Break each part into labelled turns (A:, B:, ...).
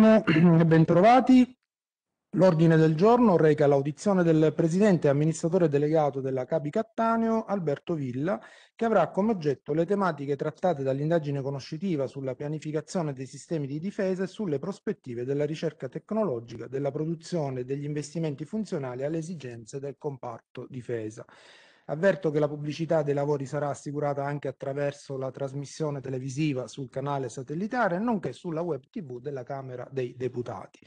A: Buongiorno e bentrovati. L'ordine del giorno reca l'audizione del presidente e amministratore delegato della Capi Cattaneo, Alberto Villa, che avrà come oggetto le tematiche trattate dall'indagine conoscitiva sulla pianificazione dei sistemi di difesa e sulle prospettive della ricerca tecnologica, della produzione e degli investimenti funzionali alle esigenze del comparto difesa. Avverto che la pubblicità dei lavori sarà assicurata anche attraverso la trasmissione televisiva sul canale satellitare, nonché sulla web TV della Camera dei Deputati.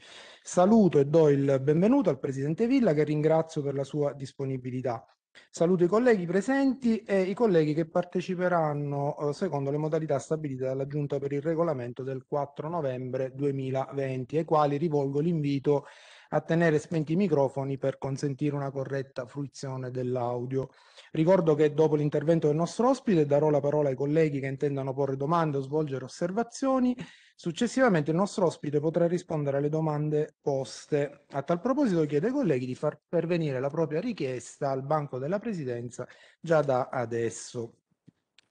A: Saluto e do il benvenuto al Presidente Villa che ringrazio per la sua disponibilità. Saluto i colleghi presenti e i colleghi che parteciperanno eh, secondo le modalità stabilite dalla Giunta per il regolamento del 4 novembre 2020, ai quali rivolgo l'invito a tenere spenti i microfoni per consentire una corretta fruizione dell'audio. Ricordo che dopo l'intervento del nostro ospite darò la parola ai colleghi che intendano porre domande o svolgere osservazioni. Successivamente il nostro ospite potrà rispondere alle domande poste. A tal proposito chiedo ai colleghi di far pervenire la propria richiesta al banco della Presidenza già da adesso.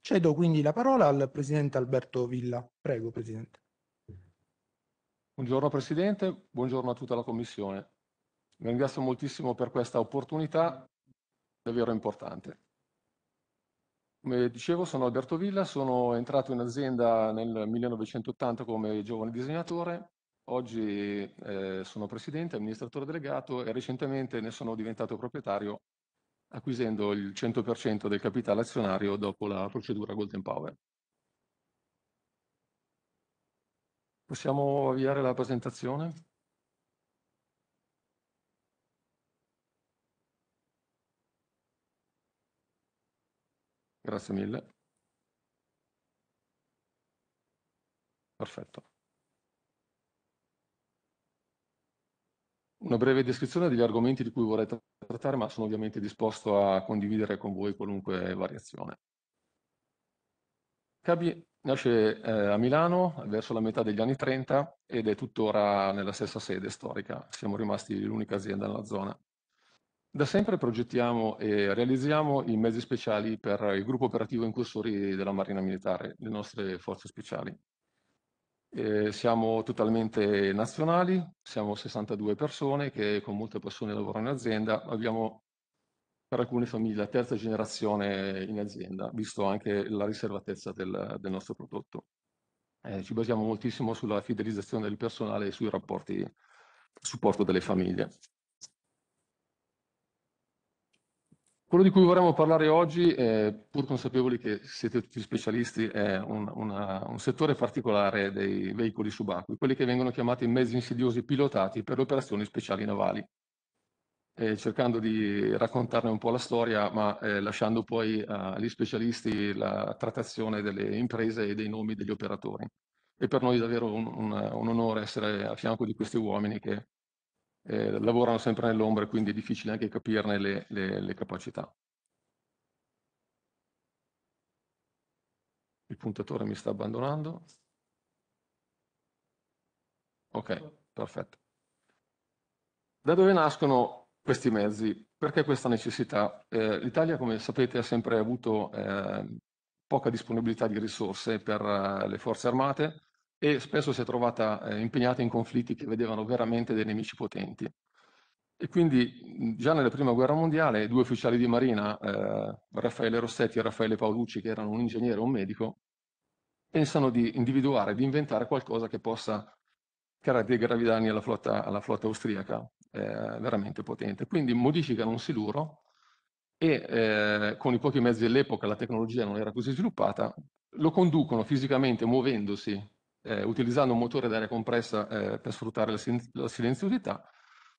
A: Cedo quindi la parola al Presidente Alberto Villa. Prego, Presidente.
B: Buongiorno Presidente, buongiorno a tutta la Commissione. Vi ringrazio moltissimo per questa opportunità davvero importante. Come dicevo sono Alberto Villa, sono entrato in azienda nel 1980 come giovane disegnatore, oggi eh, sono Presidente, amministratore delegato e recentemente ne sono diventato proprietario acquisendo il 100% del capitale azionario dopo la procedura Golden Power. Possiamo avviare la presentazione? Grazie mille. Perfetto. Una breve descrizione degli argomenti di cui vorrei trattare, ma sono ovviamente disposto a condividere con voi qualunque variazione. Cabi Nasce eh, a Milano verso la metà degli anni 30 ed è tuttora nella stessa sede storica, siamo rimasti l'unica azienda nella zona. Da sempre progettiamo e realizziamo i mezzi speciali per il gruppo operativo incursori della Marina Militare, le nostre forze speciali. Eh, siamo totalmente nazionali, siamo 62 persone che con molte persone lavorano in azienda, abbiamo per alcune famiglie la terza generazione in azienda, visto anche la riservatezza del, del nostro prodotto. Eh, ci basiamo moltissimo sulla fidelizzazione del personale e sui rapporti a supporto delle famiglie. Quello di cui vorremmo parlare oggi, eh, pur consapevoli che siete tutti specialisti, è un, una, un, settore particolare dei veicoli subacquei, quelli che vengono chiamati mezzi insidiosi pilotati per le operazioni speciali navali eh, cercando di raccontarne un po' la storia, ma eh, lasciando poi eh, agli specialisti la trattazione delle imprese e dei nomi degli operatori. È per noi davvero un, un, un onore essere a fianco di questi uomini che eh, lavorano sempre nell'ombra e quindi è difficile anche capirne le, le, le capacità. Il puntatore mi sta abbandonando. Ok, perfetto. Da dove nascono questi mezzi. Perché questa necessità? Eh, L'Italia, come sapete, ha sempre avuto eh, poca disponibilità di risorse per eh, le forze armate e spesso si è trovata eh, impegnata in conflitti che vedevano veramente dei nemici potenti. E quindi già nella prima guerra mondiale due ufficiali di marina, eh, Raffaele Rossetti e Raffaele Paolucci, che erano un ingegnere e un medico, pensano di individuare, di inventare qualcosa che possa creare dei gravi danni alla flotta, alla flotta austriaca eh, veramente potente. Quindi modificano un siluro e eh, con i pochi mezzi dell'epoca la tecnologia non era così sviluppata, lo conducono fisicamente muovendosi, eh, utilizzando un motore d'aria compressa eh, per sfruttare la, silenzi la, silenziosità,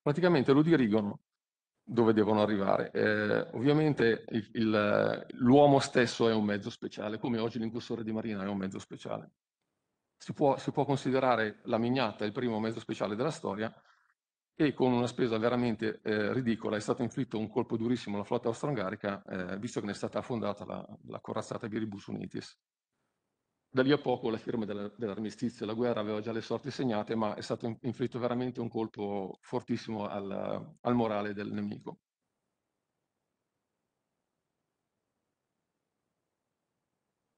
B: praticamente lo dirigono dove devono arrivare. Eh, ovviamente l'uomo stesso è un mezzo speciale, come oggi l'incursore di marina è un mezzo speciale. Si può, si può considerare la mignatta il primo mezzo speciale della storia, e con una spesa veramente eh, ridicola è stato inflitto un colpo durissimo alla flotta austro-ungarica eh, visto che ne è stata affondata la, la corazzata Biribus Unitis. Da lì a poco la firma dell'armistizio, dell la guerra aveva già le sorti segnate, ma è stato inflitto veramente un colpo fortissimo al, al morale del nemico.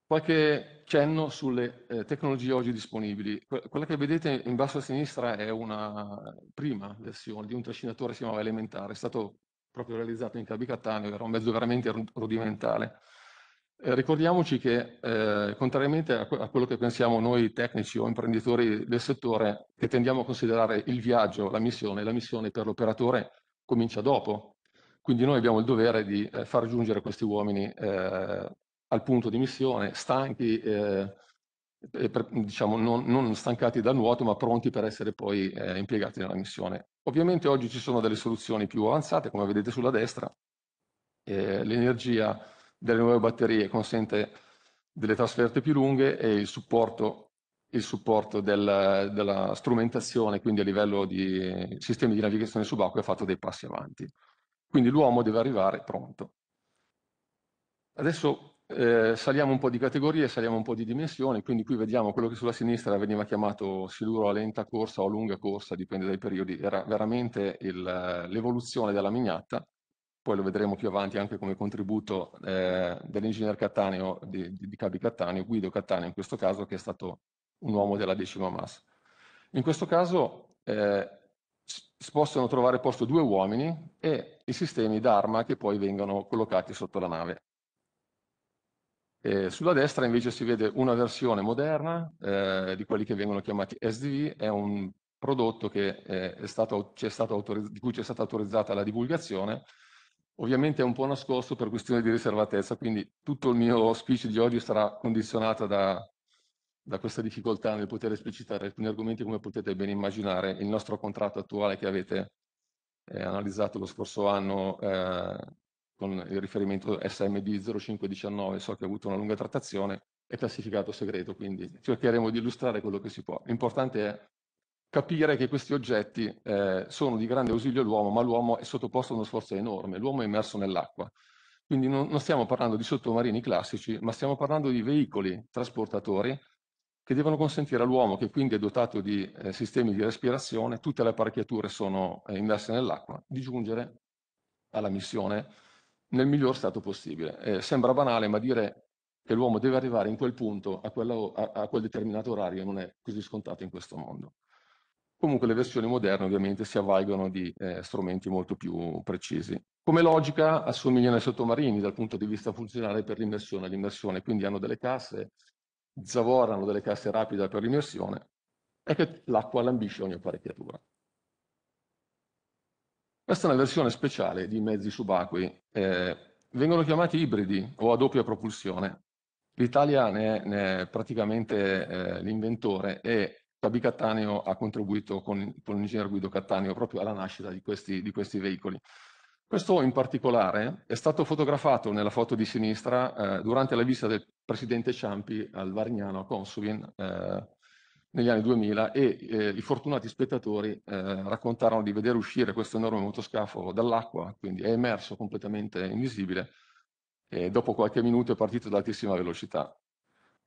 B: Qualche cenno sulle eh, tecnologie oggi disponibili. Que quella che vedete in basso a sinistra è una prima versione di un trascinatore che si chiamava Elementare, è stato proprio realizzato in Cabicataneo, era un mezzo veramente rudimentale. Eh, ricordiamoci che, eh, contrariamente a, que a, quello che pensiamo noi tecnici o imprenditori del settore, che tendiamo a considerare il viaggio, la missione, la missione per l'operatore comincia dopo. Quindi noi abbiamo il dovere di eh, far giungere questi uomini eh, al punto di missione, stanchi, eh, per, diciamo non, non, stancati dal nuoto, ma pronti per essere poi eh, impiegati nella missione. Ovviamente oggi ci sono delle soluzioni più avanzate, come vedete sulla destra, eh, l'energia delle nuove batterie consente delle trasferte più lunghe e il supporto, il supporto del, della strumentazione, quindi a livello di sistemi di navigazione subacquea, ha fatto dei passi avanti. Quindi l'uomo deve arrivare pronto. Adesso eh, saliamo un po' di categorie, saliamo un po' di dimensioni, quindi qui vediamo quello che sulla sinistra veniva chiamato siluro a lenta corsa o lunga corsa, dipende dai periodi, era veramente l'evoluzione della mignatta, poi lo vedremo più avanti anche come contributo eh, dell'ingegner Cattaneo, di, di, di Cabi Cattaneo, Guido Cattaneo in questo caso, che è stato un uomo della decima massa. In questo caso eh, possono trovare posto due uomini e i sistemi d'arma che poi vengono collocati sotto la nave. Eh, sulla destra invece si vede una versione moderna eh, di quelli che vengono chiamati SDV, è un prodotto che, eh, è stato, stato di cui c'è stata autorizzata la divulgazione, ovviamente è un po' nascosto per questione di riservatezza, quindi tutto il mio speech di oggi sarà condizionato da, da questa difficoltà nel poter esplicitare alcuni argomenti, come potete ben immaginare, il nostro contratto attuale che avete eh, analizzato lo scorso anno eh, con il riferimento SMD 0519, so che ha avuto una lunga trattazione, è classificato segreto, quindi cercheremo di illustrare quello che si può. L'importante è capire che questi oggetti eh, sono di grande ausilio all'uomo, ma l'uomo è sottoposto a uno sforzo enorme, l'uomo è immerso nell'acqua. Quindi non, non, stiamo parlando di sottomarini classici, ma stiamo parlando di veicoli trasportatori che devono consentire all'uomo, che quindi è dotato di eh, sistemi di respirazione, tutte le apparecchiature sono eh, immerse nell'acqua, di giungere alla missione nel miglior stato possibile. Eh, sembra banale, ma dire che l'uomo deve arrivare in quel punto, a, quella, a, a quel determinato orario, non è così scontato in questo mondo. Comunque le versioni moderne ovviamente si avvalgono di eh, strumenti molto più precisi. Come logica assomigliano ai sottomarini dal punto di vista funzionale per l'immersione L'immersione quindi hanno delle casse, zavorano delle casse rapide per l'immersione e che l'acqua lambisce ogni apparecchiatura. Questa è una versione speciale di mezzi subacquei. Eh, vengono chiamati ibridi o a doppia propulsione. L'Italia ne, ne è, praticamente eh, l'inventore e Fabi Cattaneo ha contribuito con, con l'ingegner Guido Cattaneo proprio alla nascita di questi, di questi, veicoli. Questo in particolare è stato fotografato nella foto di sinistra eh, durante la visita del presidente Ciampi al Varignano a Consubin eh, negli anni 2000 e eh, i fortunati spettatori eh, raccontarono di vedere uscire questo enorme motoscafo dall'acqua, quindi è emerso completamente invisibile e dopo qualche minuto è partito ad altissima velocità.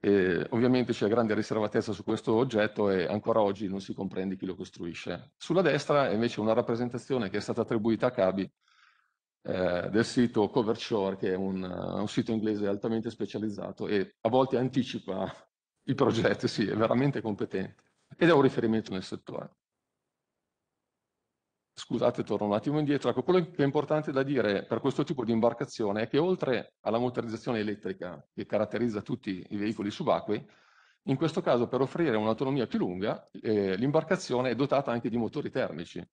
B: E, ovviamente c'è grande riservatezza su questo oggetto e ancora oggi non si comprende chi lo costruisce. Sulla destra è invece una rappresentazione che è stata attribuita a Cabi eh, del sito Covershore, che è un, eh, un sito inglese altamente specializzato e a volte anticipa il progetto, sì, è veramente competente ed è un riferimento nel settore. Scusate, torno un attimo indietro. Ecco, quello che è importante da dire per questo tipo di imbarcazione è che oltre alla motorizzazione elettrica che caratterizza tutti i veicoli subacquei, in questo caso per offrire un'autonomia più lunga eh, l'imbarcazione è dotata anche di motori termici.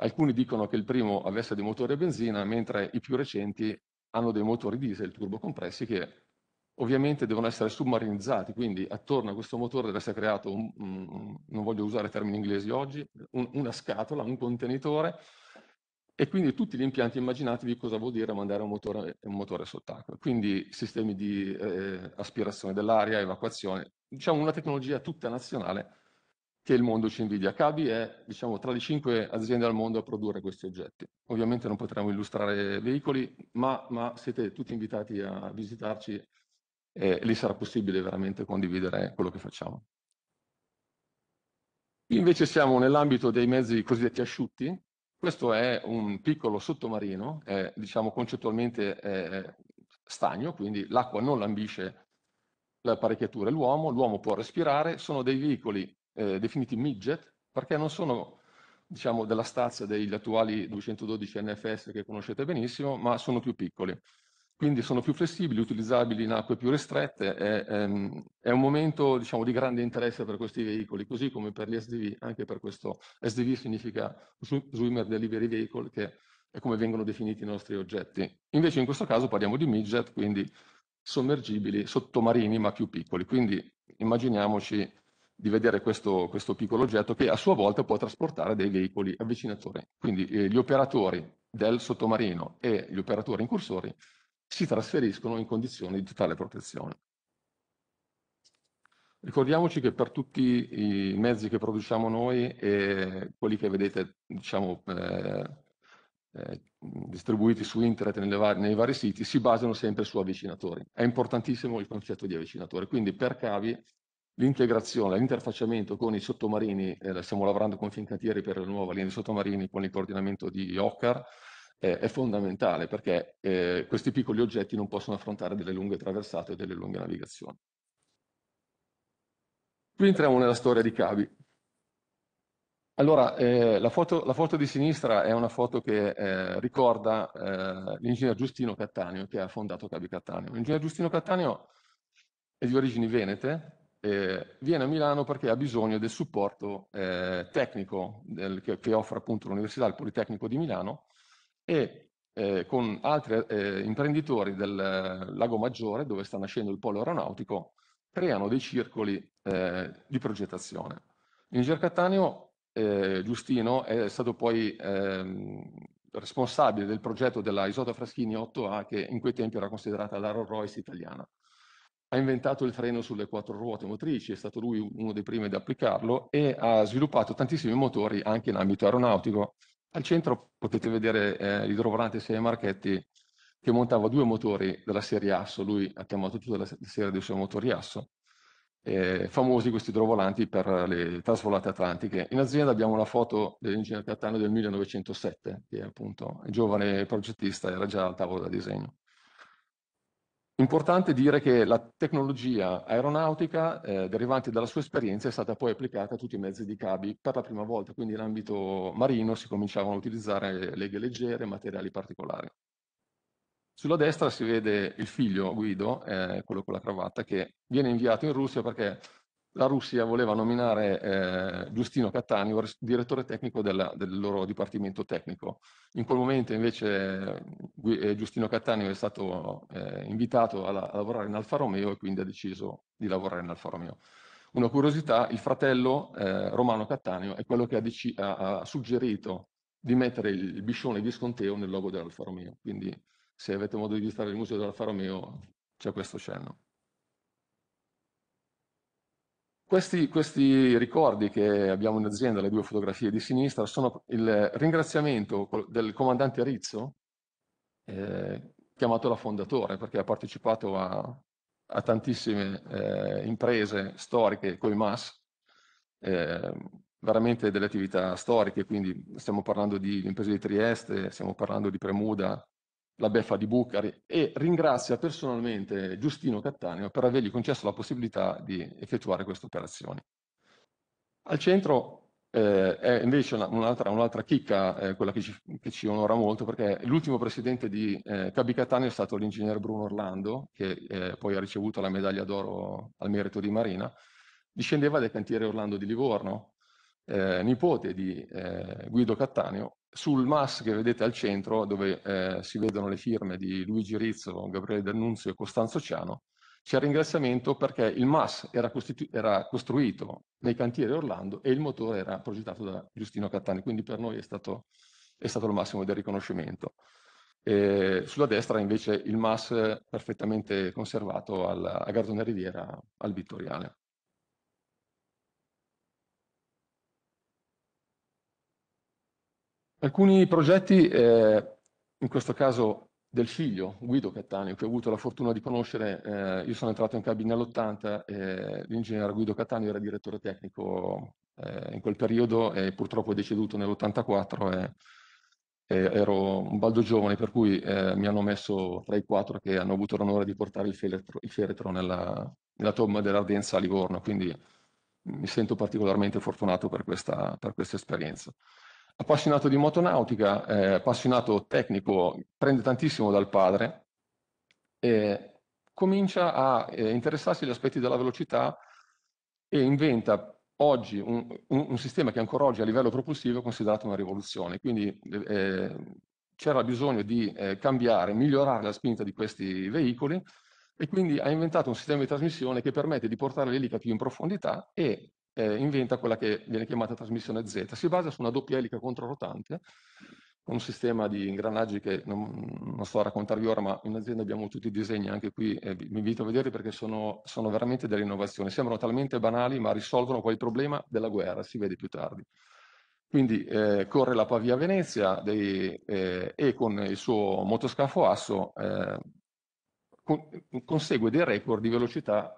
B: Alcuni dicono che il primo avesse dei motori a benzina, mentre i più recenti hanno dei motori diesel turbocompressi che ovviamente devono essere submarinizzati, quindi attorno a questo motore deve essere creato, un, non voglio usare termini inglesi oggi, un, una scatola, un contenitore, e quindi tutti gli impianti immaginatevi cosa vuol dire mandare un motore, un motore sott'acqua. Quindi sistemi di eh, aspirazione dell'aria, evacuazione, diciamo una tecnologia tutta nazionale che il mondo ci invidia. Cabi è diciamo, tra le cinque aziende al mondo a produrre questi oggetti. Ovviamente non potremo illustrare veicoli, ma, ma siete tutti invitati a visitarci e lì sarà possibile veramente condividere quello che facciamo. Qui invece siamo nell'ambito dei mezzi cosiddetti asciutti, questo è un piccolo sottomarino, eh, diciamo concettualmente eh, stagno, quindi l'acqua non lambisce le apparecchiature, l'uomo, l'uomo può respirare, sono dei veicoli eh, definiti midget perché non sono diciamo, della stazza degli attuali 212 NFS che conoscete benissimo, ma sono più piccoli quindi sono più flessibili, utilizzabili in acque più ristrette, è, ehm, è un momento diciamo, di grande interesse per questi veicoli, così come per gli SDV, anche per questo SDV significa Swimmer Delivery Vehicle, che è come vengono definiti i nostri oggetti. Invece in questo caso parliamo di midget, quindi sommergibili, sottomarini ma più piccoli, quindi immaginiamoci di vedere questo, questo piccolo oggetto che a sua volta può trasportare dei veicoli avvicinatori. Quindi eh, gli operatori del sottomarino e gli operatori incursori si trasferiscono in condizioni di totale protezione. Ricordiamoci che per tutti i mezzi che produciamo noi e quelli che vedete diciamo, eh, eh, distribuiti su internet nei vari, nei vari siti si basano sempre su avvicinatori. È importantissimo il concetto di avvicinatore, quindi per cavi l'integrazione, l'interfacciamento con i sottomarini, eh, stiamo lavorando con Fincantieri per la nuova linea di sottomarini con il coordinamento di OCCAR, eh, è fondamentale perché eh, questi piccoli oggetti non possono affrontare delle lunghe traversate e delle lunghe navigazioni. Qui entriamo nella storia di Cavi. Allora, eh, la, foto, la, foto, di sinistra è una foto che eh, ricorda eh, l'ingegner Giustino Cattaneo, che ha fondato Cavi Cattaneo. L'ingegner Giustino Cattaneo è di origini venete, viene a Milano perché ha bisogno del supporto eh, tecnico del, che, che, offre appunto l'Università, il Politecnico di Milano, e eh, con altri eh, imprenditori del Lago Maggiore, dove sta nascendo il polo aeronautico, creano dei circoli eh, di progettazione. In Gercattaneo eh, Giustino è stato poi ehm, responsabile del progetto della Isotta Fraschini 8A, che in quei tempi era considerata la Rolls Royce italiana. Ha inventato il freno sulle quattro ruote motrici, è stato lui uno dei primi ad applicarlo e ha sviluppato tantissimi motori anche in ambito aeronautico al centro potete vedere eh, l'idrovolante 6 Marchetti che montava due motori della serie Asso, lui ha chiamato tutta la serie dei suoi motori Asso, eh, famosi questi idrovolanti per le trasvolate atlantiche. In azienda abbiamo una foto dell'ingegnere Cattaneo del 1907, che è appunto giovane progettista, era già al tavolo da disegno. Importante dire che la tecnologia aeronautica eh, derivante dalla sua esperienza è stata poi applicata a tutti i mezzi di cabi per la prima volta, quindi in ambito marino si cominciavano a utilizzare leghe leggere, e materiali particolari. Sulla destra si vede il figlio Guido, eh, quello con la cravatta, che viene inviato in Russia perché la Russia voleva nominare eh, Giustino Cattani direttore tecnico della, del loro dipartimento tecnico. In quel momento invece eh, Giustino Cattani è stato eh, invitato a, a, lavorare in Alfa Romeo e quindi ha deciso di lavorare in Alfa Romeo. Una curiosità, il fratello eh, Romano Cattaneo è quello che ha, ha, ha suggerito di mettere il, il biscione di Sconteo nel logo dell'Alfa Romeo, quindi se avete modo di visitare il museo dell'Alfa Romeo c'è questo cenno. Questi, questi, ricordi che abbiamo in azienda, le due fotografie di sinistra, sono il ringraziamento del comandante Rizzo, eh, chiamato la fondatore, perché ha partecipato a, a tantissime eh, imprese storiche con i MAS, eh, veramente delle attività storiche, quindi stiamo parlando di imprese di Trieste, stiamo parlando di Premuda, la beffa di Bucari e ringrazia personalmente Giustino Cattaneo per avergli concesso la possibilità di effettuare queste operazioni. Al centro eh, è invece un'altra, un chicca, eh, quella che ci, che ci, onora molto, perché l'ultimo presidente di eh, Cabi Cattaneo è stato l'ingegnere Bruno Orlando, che eh, poi ha ricevuto la medaglia d'oro al merito di Marina, discendeva dai cantieri Orlando di Livorno, eh, nipote di eh, Guido Cattaneo, sul MAS che vedete al centro, dove eh, si vedono le firme di Luigi Rizzo, Gabriele D'Annunzio e Costanzo Ciano, c'è il ringraziamento perché il MAS era, era, costruito nei cantieri Orlando e il motore era progettato da Giustino Cattaneo, quindi per noi è stato, è stato il massimo del riconoscimento. E sulla destra invece il MAS perfettamente conservato al, a Gardone Riviera al Vittoriale. Alcuni progetti, eh, in questo caso del figlio, Guido Cattaneo, che ho avuto la fortuna di conoscere, eh, io sono entrato in cabina nell'80, eh, l'ingegnere Guido Cattaneo era direttore tecnico eh, in quel periodo e purtroppo è deceduto nell'84 ero un baldo giovane per cui eh, mi hanno messo tra i quattro che hanno avuto l'onore di portare il feretro, il feretro nella, nella tomba dell'Ardenza a Livorno, quindi mi sento particolarmente fortunato per questa, per questa esperienza appassionato di motonautica, eh, appassionato tecnico, prende tantissimo dal padre e comincia a eh, interessarsi agli aspetti della velocità e inventa oggi un, un, un, sistema che ancora oggi a livello propulsivo è considerato una rivoluzione. Quindi eh, c'era bisogno di eh, cambiare, migliorare la spinta di questi veicoli e quindi ha inventato un sistema di trasmissione che permette di portare l'elica più in profondità e eh, inventa quella che viene chiamata trasmissione Z. Si basa su una doppia elica controrotante, con un sistema di ingranaggi che non, non sto a raccontarvi ora, ma in azienda abbiamo tutti i disegni anche qui, eh, vi invito a vederli perché sono, sono veramente delle innovazioni. Sembrano talmente banali, ma risolvono poi il problema della guerra, si vede più tardi. Quindi eh, corre la Pavia Venezia dei, eh, e con il suo motoscafo Asso eh, con, consegue dei record di velocità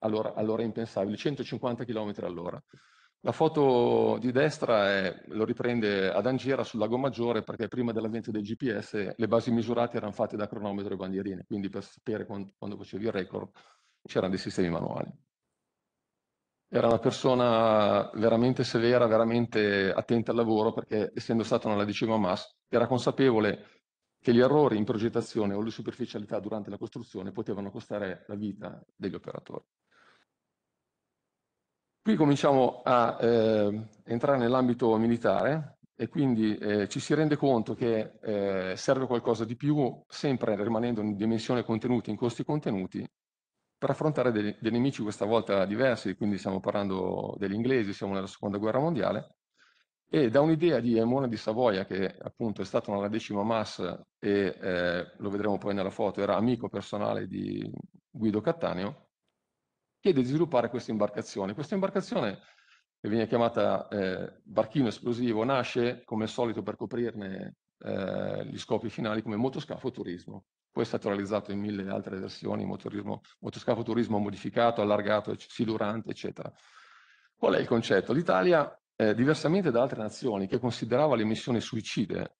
B: allora, allora impensabile, 150 km all'ora. La foto di destra è, lo riprende ad Angera sul lago Maggiore perché prima dell'avvento del GPS le basi misurate erano fatte da cronometro e bandierine, quindi per sapere quando, quando facevi il record c'erano dei sistemi manuali. Era una persona veramente severa, veramente attenta al lavoro perché essendo stato nella decima mass era consapevole che gli errori in progettazione o le superficialità durante la costruzione potevano costare la vita degli operatori. Qui cominciamo a eh, entrare nell'ambito militare e quindi eh, ci si rende conto che eh, serve qualcosa di più, sempre rimanendo in dimensione contenuti, in costi contenuti, per affrontare dei, dei nemici questa volta diversi, quindi stiamo parlando degli inglesi, siamo nella seconda guerra mondiale, e da un'idea di Emone di Savoia, che appunto è stato nella decima MAS e eh, lo vedremo poi nella foto, era amico personale di Guido Cattaneo, chiede di sviluppare questa imbarcazione. Questa imbarcazione, che viene chiamata eh, barchino esplosivo, nasce come al solito per coprirne eh, gli scopi finali come motoscafo turismo. Poi è stato realizzato in mille altre versioni, motorismo, motoscafo turismo modificato, allargato, silurante, eccetera. Qual è il concetto? L'Italia, eh, diversamente da altre nazioni che considerava le missioni suicide,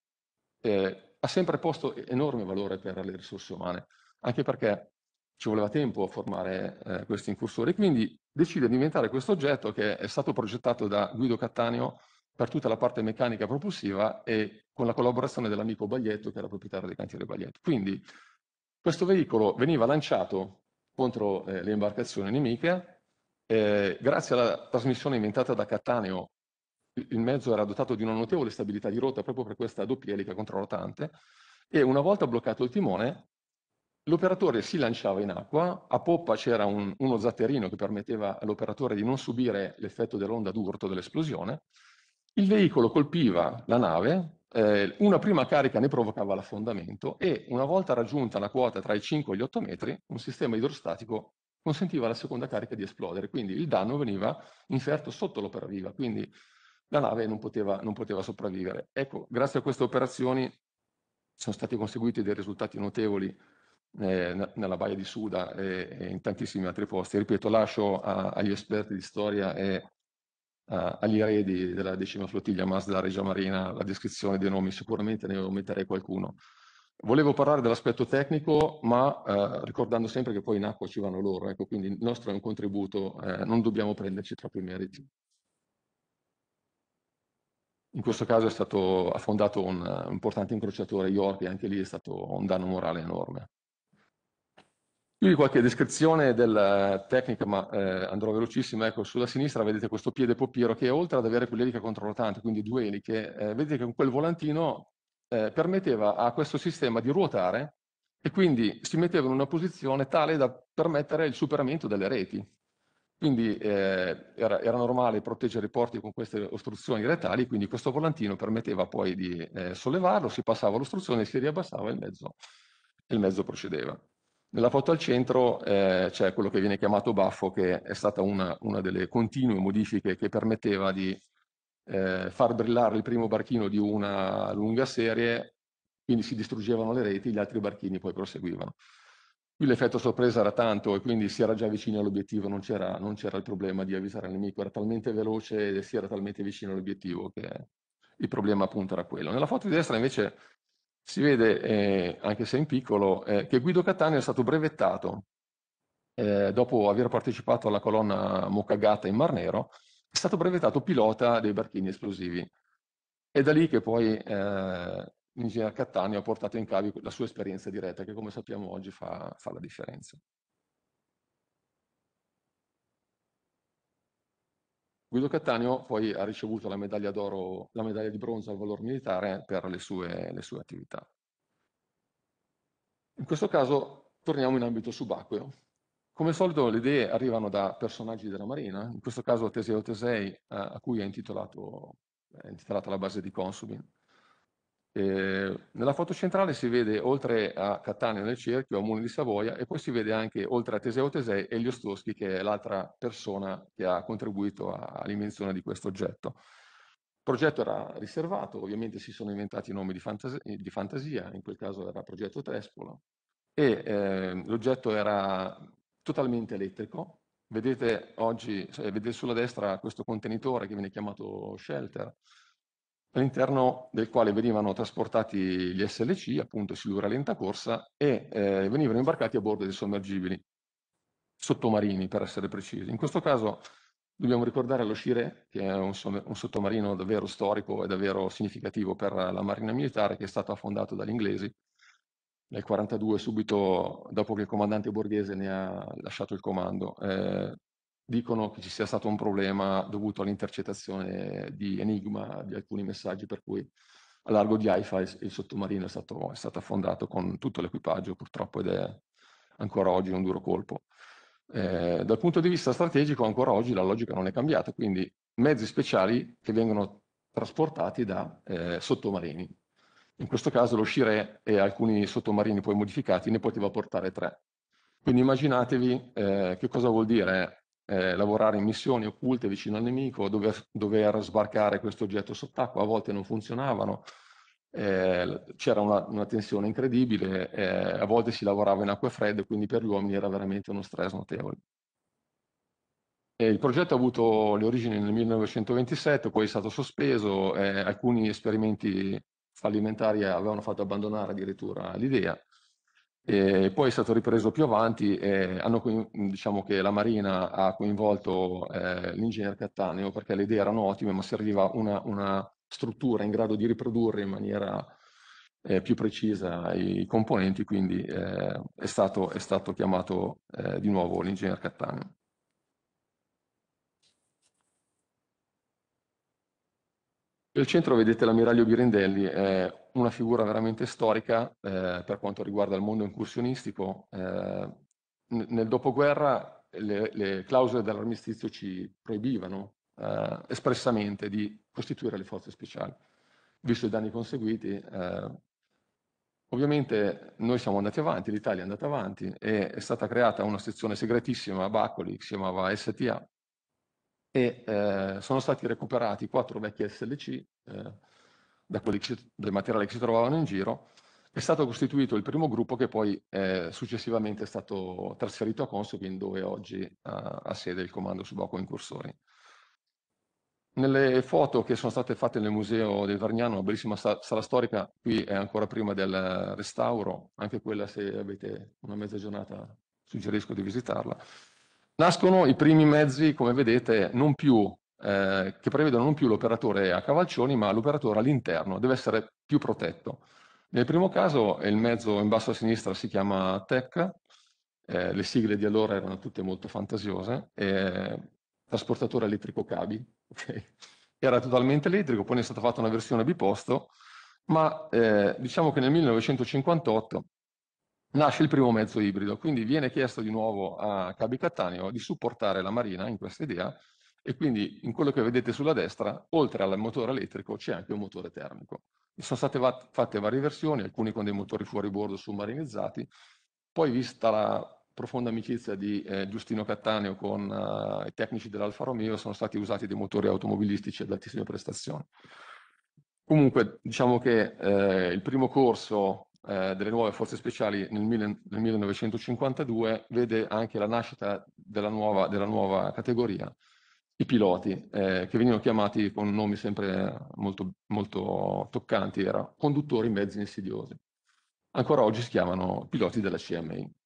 B: eh, ha sempre posto enorme valore per le risorse umane, anche perché ci voleva tempo a formare eh, questi incursori, quindi decide di inventare questo oggetto che è stato progettato da Guido Cattaneo per tutta la parte meccanica propulsiva e con la collaborazione dell'amico Baglietto, che era proprietario dei cantieri Baglietto. Quindi questo veicolo veniva lanciato contro eh, le imbarcazioni nemiche, eh, grazie alla trasmissione inventata da Cattaneo il mezzo era dotato di una notevole stabilità di rotta proprio per questa doppia elica controrotante e una volta bloccato il timone L'operatore si lanciava in acqua, a poppa c'era un, uno zatterino che permetteva all'operatore di non subire l'effetto dell'onda d'urto dell'esplosione, il veicolo colpiva la nave, eh, una prima carica ne provocava l'affondamento e una volta raggiunta la quota tra i 5 e gli 8 metri, un sistema idrostatico consentiva alla seconda carica di esplodere, quindi il danno veniva inferto sotto l'opera viva, quindi la nave non poteva, non poteva sopravvivere. Ecco, grazie a queste operazioni sono stati conseguiti dei risultati notevoli eh, nella Baia di Suda e, e, in tantissimi altri posti. Ripeto, lascio a, agli esperti di storia e a, agli eredi della decima flottiglia MAS della Regia Marina la descrizione dei nomi, sicuramente ne aumenterei qualcuno. Volevo parlare dell'aspetto tecnico, ma eh, ricordando sempre che poi in acqua ci vanno loro, ecco, quindi il nostro è un contributo, eh, non dobbiamo prenderci troppi meriti. In questo caso è stato affondato un, un importante incrociatore York e anche lì è stato un danno morale enorme. Qui qualche descrizione della eh, tecnica, ma eh, andrò velocissimo. Ecco, sulla sinistra vedete questo piede popiro che oltre ad avere quell'elica controrotante, quindi due eliche, eh, vedete che con quel volantino eh, permetteva a questo sistema di ruotare e quindi si metteva in una posizione tale da permettere il superamento delle reti. Quindi eh, era, era, normale proteggere i porti con queste ostruzioni retali, quindi questo volantino permetteva poi di eh, sollevarlo, si passava l'ostruzione, e si riabbassava e il mezzo, il mezzo procedeva. Nella foto al centro eh, c'è quello che viene chiamato baffo, che è stata una, una delle continue modifiche che permetteva di eh, far brillare il primo barchino di una lunga serie, quindi si distruggevano le reti, gli altri barchini poi proseguivano. Qui l'effetto sorpresa era tanto e quindi si era già vicini all'obiettivo, non c'era, il problema di avvisare il nemico, era talmente veloce e si era talmente vicino all'obiettivo che il problema appunto era quello. Nella foto di destra invece si vede, eh, anche se in piccolo, eh, che Guido Catania è stato brevettato eh, dopo aver partecipato alla colonna Moccagata in Mar Nero, è stato brevettato pilota dei barchini esplosivi. È da lì che poi eh, l'ingegner Catania ha portato in cavi la sua esperienza diretta, che come sappiamo oggi fa, fa la differenza. Guido Cattaneo poi ha ricevuto la medaglia, la medaglia di bronzo al valor militare per le sue, le sue attività. In questo caso torniamo in ambito subacqueo, come al solito le idee arrivano da personaggi della Marina, in questo caso Teseo Tesei, eh, a cui è, è, intitolata la base di Consubin. Eh, nella foto centrale si vede oltre a Cattaneo nel cerchio, a Muni di Savoia e poi si vede anche oltre a Teseo Tesei Elio Stoschi che è l'altra persona che ha contribuito all'invenzione di questo oggetto. Il progetto era riservato, ovviamente si sono inventati nomi di, fantasia, di fantasia in quel caso era progetto Trespolo, e eh, l'oggetto era totalmente elettrico. Vedete oggi, cioè, vedete sulla destra questo contenitore che viene chiamato shelter, all'interno del quale venivano trasportati gli SLC, appunto silura lenta corsa, e eh, venivano imbarcati a bordo dei sommergibili sottomarini, per essere precisi. In questo caso dobbiamo ricordare lo Scire, che è un, un sottomarino davvero storico e davvero significativo per la Marina Militare, che è stato affondato dagli inglesi nel 1942, subito dopo che il comandante borghese ne ha lasciato il comando. Eh, dicono che ci sia stato un problema dovuto all'intercettazione di Enigma di alcuni messaggi per cui a largo di Haifa il, il sottomarino è stato, è stato, affondato con tutto l'equipaggio purtroppo ed è ancora oggi un duro colpo. Eh, dal punto di vista strategico ancora oggi la logica non è cambiata, quindi mezzi speciali che vengono trasportati da eh, sottomarini. In questo caso lo Shire e alcuni sottomarini poi modificati ne poteva portare tre. Quindi immaginatevi eh, che cosa vuol dire eh, lavorare in missioni occulte vicino al nemico, dover, dover sbarcare questo oggetto sott'acqua, a volte non funzionavano, eh, c'era una, una, tensione incredibile, eh, a volte si lavorava in acque fredde, quindi per gli uomini era veramente uno stress notevole. E il progetto ha avuto le origini nel 1927, poi è stato sospeso, eh, alcuni esperimenti fallimentari avevano fatto abbandonare addirittura l'idea, e poi è stato ripreso più avanti e hanno, diciamo che la Marina ha coinvolto eh, l'ingegner Cattaneo perché le idee erano ottime ma serviva una, una struttura in grado di riprodurre in maniera eh, più precisa i componenti, quindi eh, è, stato, è, stato, chiamato eh, di nuovo l'ingegner Cattaneo. Nel centro vedete l'ammiraglio Birindelli, è una figura veramente storica eh, per quanto riguarda il mondo incursionistico. Eh, nel dopoguerra le, le clausole dell'armistizio ci proibivano eh, espressamente di costituire le forze speciali, visto i danni conseguiti. Eh, ovviamente noi siamo andati avanti, l'Italia è andata avanti e è stata creata una sezione segretissima a Bacoli che si chiamava STA, e eh, sono stati recuperati quattro vecchi SLC eh, da quelli che, del materiale che si trovavano in giro. È stato costituito il primo gruppo che poi eh, successivamente è stato trasferito a Consopin dove oggi eh, ha sede il comando subacqueo incursori. Nelle foto che sono state fatte nel museo del Vargnano, una bellissima sala storica, qui è ancora prima del restauro, anche quella se avete una mezza giornata suggerisco di visitarla, Nascono i primi mezzi, come vedete, più, eh, che prevedono non più l'operatore a cavalcioni, ma l'operatore all'interno, deve essere più protetto. Nel primo caso il mezzo in basso a sinistra si chiama TEC, eh, le sigle di allora erano tutte molto fantasiose, eh, trasportatore elettrico cavi, okay. era totalmente elettrico, poi ne è stata fatta una versione biposto, ma eh, diciamo che nel 1958 nasce il primo mezzo ibrido, quindi viene chiesto di nuovo a Cabi Cattaneo di supportare la Marina in questa idea e quindi in quello che vedete sulla destra, oltre al motore elettrico, c'è anche un motore termico. Sono state fatte varie versioni, alcuni con dei motori fuori bordo submarinizzati, poi vista la profonda amicizia di eh, Giustino Cattaneo con eh, i tecnici dell'Alfa Romeo, sono stati usati dei motori automobilistici ad altissime prestazioni. Comunque, diciamo che eh, il primo corso eh, delle nuove forze speciali nel, mille, nel, 1952 vede anche la nascita della nuova, della nuova categoria, i piloti, eh, che venivano chiamati con nomi sempre molto, molto toccanti, era conduttori in mezzi insidiosi. Ancora oggi si chiamano piloti della CMI.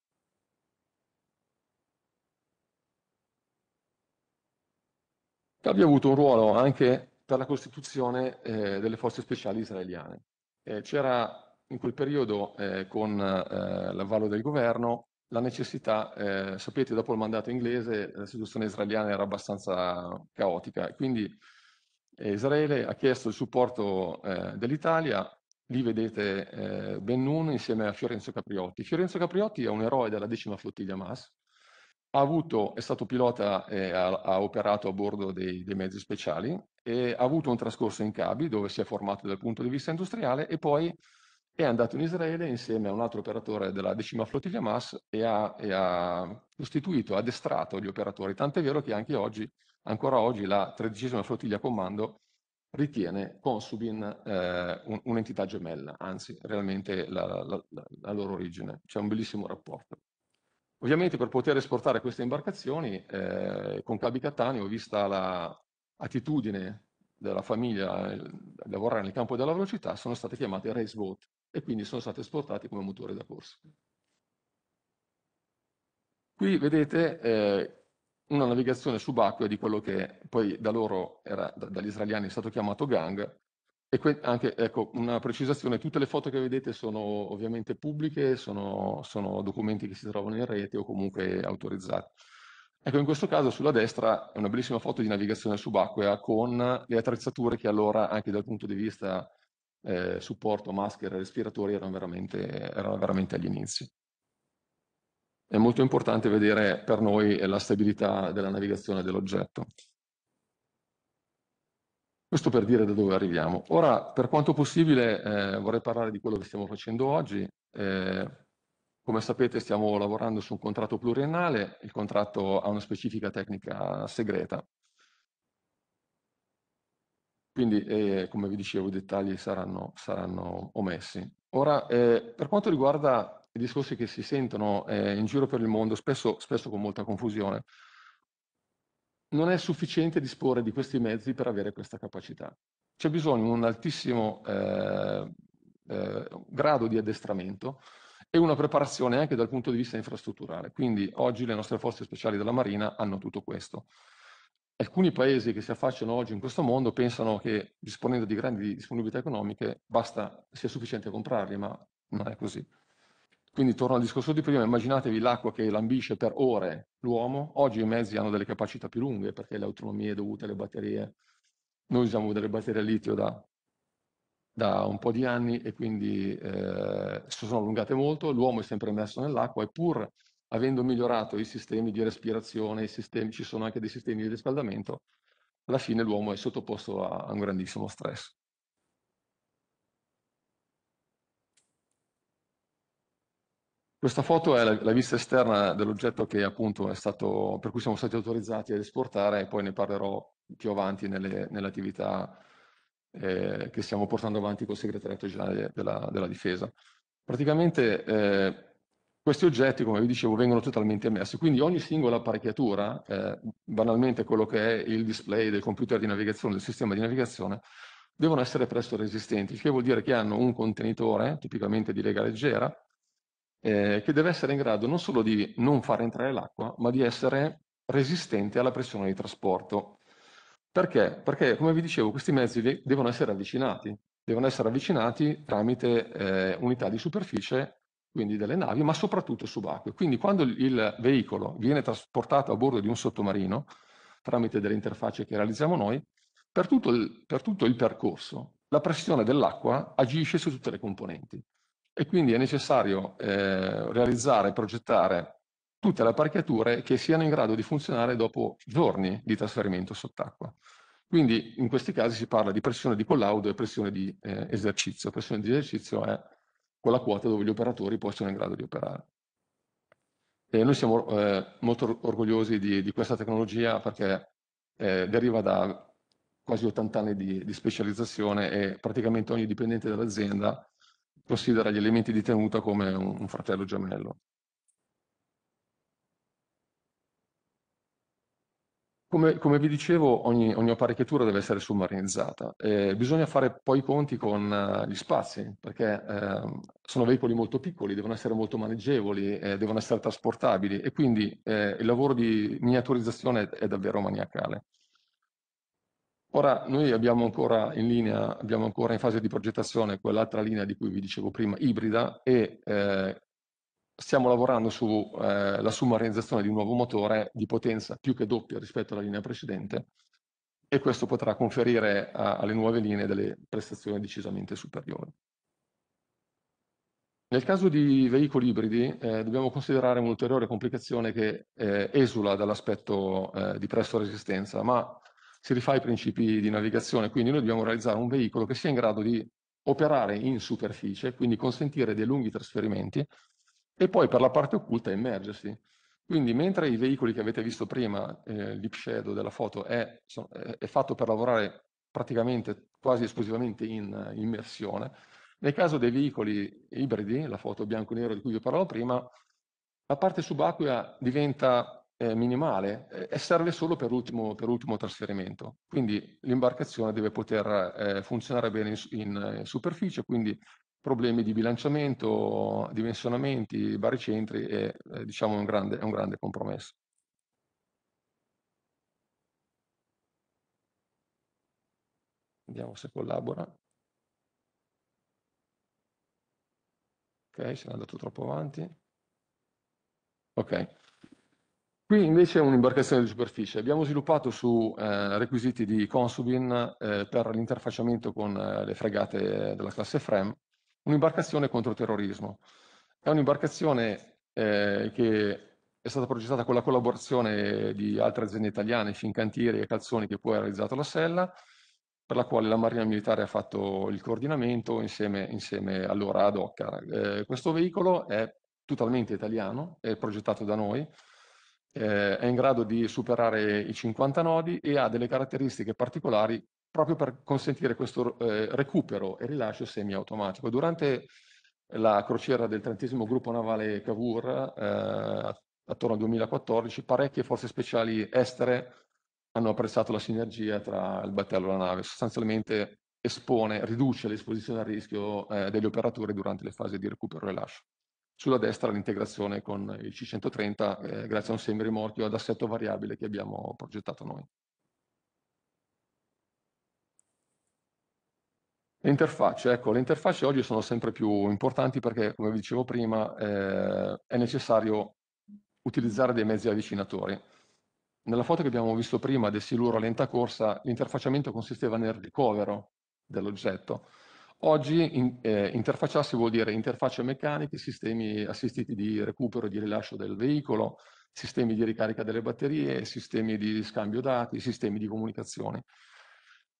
B: Calvi ha avuto un ruolo anche per la costituzione eh, delle forze speciali israeliane. Eh, c'era in quel periodo eh, con eh, l'avvallo del governo la necessità, eh, sapete dopo il mandato inglese la situazione israeliana era abbastanza caotica, quindi eh, Israele ha chiesto il supporto eh, dell'Italia, lì vedete eh, Ben Nun insieme a Fiorenzo Capriotti. Fiorenzo Capriotti è un eroe della decima flottiglia MAS, avuto, è stato pilota e ha, ha operato a bordo dei, dei mezzi speciali e ha avuto un trascorso in Cabi dove si è formato dal punto di vista industriale e poi è andato in Israele insieme a un altro operatore della decima flottiglia MAS e ha, e ha sostituito, addestrato gli operatori, tant'è vero che anche oggi, ancora oggi, la tredicesima flottiglia comando ritiene Consubin eh, un, un'entità gemella, anzi realmente la, la, la loro origine, c'è un bellissimo rapporto. Ovviamente per poter esportare queste imbarcazioni, eh, con Cabi Cattaneo, vista l'attitudine la della famiglia eh, a lavorare nel campo della velocità, sono state chiamate race boat, e quindi sono stati esportati come motore da corsa. Qui vedete eh, una navigazione subacquea di quello che poi da loro era, da, dagli israeliani è stato chiamato gang, e anche, ecco, una precisazione, tutte le foto che vedete sono ovviamente pubbliche, sono, sono, documenti che si trovano in rete o comunque autorizzati. Ecco, in questo caso sulla destra è una bellissima foto di navigazione subacquea con le attrezzature che allora, anche dal punto di vista eh, supporto, maschere, respiratori erano veramente, erano veramente agli inizi. È molto importante vedere per noi la stabilità della navigazione dell'oggetto. Questo per dire da dove arriviamo. Ora, per quanto possibile, eh, vorrei parlare di quello che stiamo facendo oggi. Eh, come sapete, stiamo lavorando su un contratto pluriennale, il contratto ha una specifica tecnica segreta. Quindi, eh, come vi dicevo, i dettagli saranno, saranno omessi. Ora, eh, per quanto riguarda i discorsi che si sentono eh, in giro per il mondo, spesso, spesso con molta confusione, non è sufficiente disporre di questi mezzi per avere questa capacità. C'è bisogno di un altissimo eh, eh, grado di addestramento e una preparazione anche dal punto di vista infrastrutturale. Quindi oggi le nostre forze speciali della Marina hanno tutto questo alcuni paesi che si affacciano oggi in questo mondo pensano che disponendo di grandi disponibilità economiche basta, sia sufficiente comprarli, ma non è così. Quindi torno al discorso di prima, immaginatevi l'acqua che lambisce per ore l'uomo, oggi i mezzi hanno delle capacità più lunghe perché le autonomie dovute alle batterie, noi usiamo delle batterie a litio da, da un po' di anni e quindi eh, sono allungate molto, l'uomo è sempre immerso nell'acqua eppure avendo migliorato i sistemi di respirazione, sistemi, ci sono anche dei sistemi di riscaldamento, alla fine l'uomo è sottoposto a, a un grandissimo stress. Questa foto è la, la vista esterna dell'oggetto per cui siamo stati autorizzati ad esportare e poi ne parlerò più avanti nelle, nelle attività eh, che stiamo portando avanti col segretariato generale della, della difesa. Praticamente eh, questi oggetti, come vi dicevo, vengono totalmente emessi, quindi ogni singola apparecchiatura, eh, banalmente quello che è il display del computer di navigazione, del sistema di navigazione, devono essere presto resistenti, che vuol dire che hanno un contenitore, tipicamente di lega leggera, eh, che deve essere in grado non solo di non far entrare l'acqua, ma di essere resistente alla pressione di trasporto. Perché? Perché, come vi dicevo, questi mezzi devono essere avvicinati, devono essere avvicinati tramite eh, unità di superficie quindi delle navi, ma soprattutto subacqueo. Quindi quando il veicolo viene trasportato a bordo di un sottomarino, tramite delle interfacce che realizziamo noi, per tutto il, per tutto il percorso la pressione dell'acqua agisce su tutte le componenti e quindi è necessario eh, realizzare e progettare tutte le apparecchiature che siano in grado di funzionare dopo giorni di trasferimento sott'acqua. Quindi in questi casi si parla di pressione di collaudo e pressione di eh, esercizio. Pressione di esercizio è con la quota dove gli operatori poi sono in grado di operare. E noi siamo eh, molto orgogliosi di, di, questa tecnologia perché eh, deriva da quasi 80 anni di, di, specializzazione e praticamente ogni dipendente dell'azienda considera gli elementi di tenuta come un, un fratello gemello. Come, come, vi dicevo, ogni, ogni, apparecchiatura deve essere submarinizzata. Eh, bisogna fare poi i conti con uh, gli spazi, perché eh, sono veicoli molto piccoli, devono essere molto maneggevoli, eh, devono essere trasportabili e quindi eh, il lavoro di miniaturizzazione è, è davvero maniacale. Ora, noi abbiamo ancora in linea, abbiamo ancora in fase di progettazione quell'altra linea di cui vi dicevo prima, ibrida, e eh, stiamo lavorando sulla eh, summarizzazione di un nuovo motore di potenza più che doppia rispetto alla linea precedente e questo potrà conferire a, alle nuove linee delle prestazioni decisamente superiori. Nel caso di veicoli ibridi eh, dobbiamo considerare un'ulteriore complicazione che eh, esula dall'aspetto eh, di presto resistenza, ma si rifà ai principi di navigazione, quindi noi dobbiamo realizzare un veicolo che sia in grado di operare in superficie, quindi consentire dei lunghi trasferimenti e poi per la parte occulta immergersi. Quindi mentre i veicoli che avete visto prima, eh, shadow della foto, è, è, fatto per lavorare praticamente quasi esclusivamente in eh, immersione, nel caso dei veicoli ibridi, la foto bianco-nero di cui vi parlavo prima, la parte subacquea diventa eh, minimale e serve solo per ultimo, per ultimo trasferimento. Quindi l'imbarcazione deve poter eh, funzionare bene in, in eh, superficie, quindi problemi di bilanciamento, dimensionamenti, baricentri e eh, diciamo un grande, un grande compromesso. Vediamo se collabora. Ok, se n'è andato troppo avanti. Ok. Qui invece è un'imbarcazione di superficie. Abbiamo sviluppato su eh, requisiti di Consubin eh, per l'interfacciamento con eh, le fregate della classe FREM Un'imbarcazione contro il terrorismo. È un'imbarcazione eh, che è stata progettata con la collaborazione di altre aziende italiane, Fincantieri e Calzoni, che poi ha realizzato la sella, per la quale la Marina Militare ha fatto il coordinamento insieme, insieme allora ad Occa. Eh, questo veicolo è totalmente italiano, è progettato da noi, eh, è in grado di superare i 50 nodi e ha delle caratteristiche particolari proprio per consentire questo eh, recupero e rilascio semiautomatico. Durante la crociera del trentesimo gruppo navale Cavour, eh, attorno al 2014, parecchie forze speciali estere hanno apprezzato la sinergia tra il battello e la nave. Sostanzialmente espone, riduce l'esposizione al rischio eh, degli operatori durante le fasi di recupero e rilascio. Sulla destra l'integrazione con il C130 eh, grazie a un semirimorchio ad assetto variabile che abbiamo progettato noi. Le interfacce, ecco, le interfacce oggi sono sempre più importanti perché, come vi dicevo prima, eh, è necessario utilizzare dei mezzi avvicinatori. Nella foto che abbiamo visto prima del siluro a lenta corsa, l'interfacciamento consisteva nel ricovero dell'oggetto. Oggi in, eh, interfacciarsi vuol dire interfacce meccaniche, sistemi assistiti di recupero e di rilascio del veicolo, sistemi di ricarica delle batterie, sistemi di scambio dati, sistemi di comunicazioni.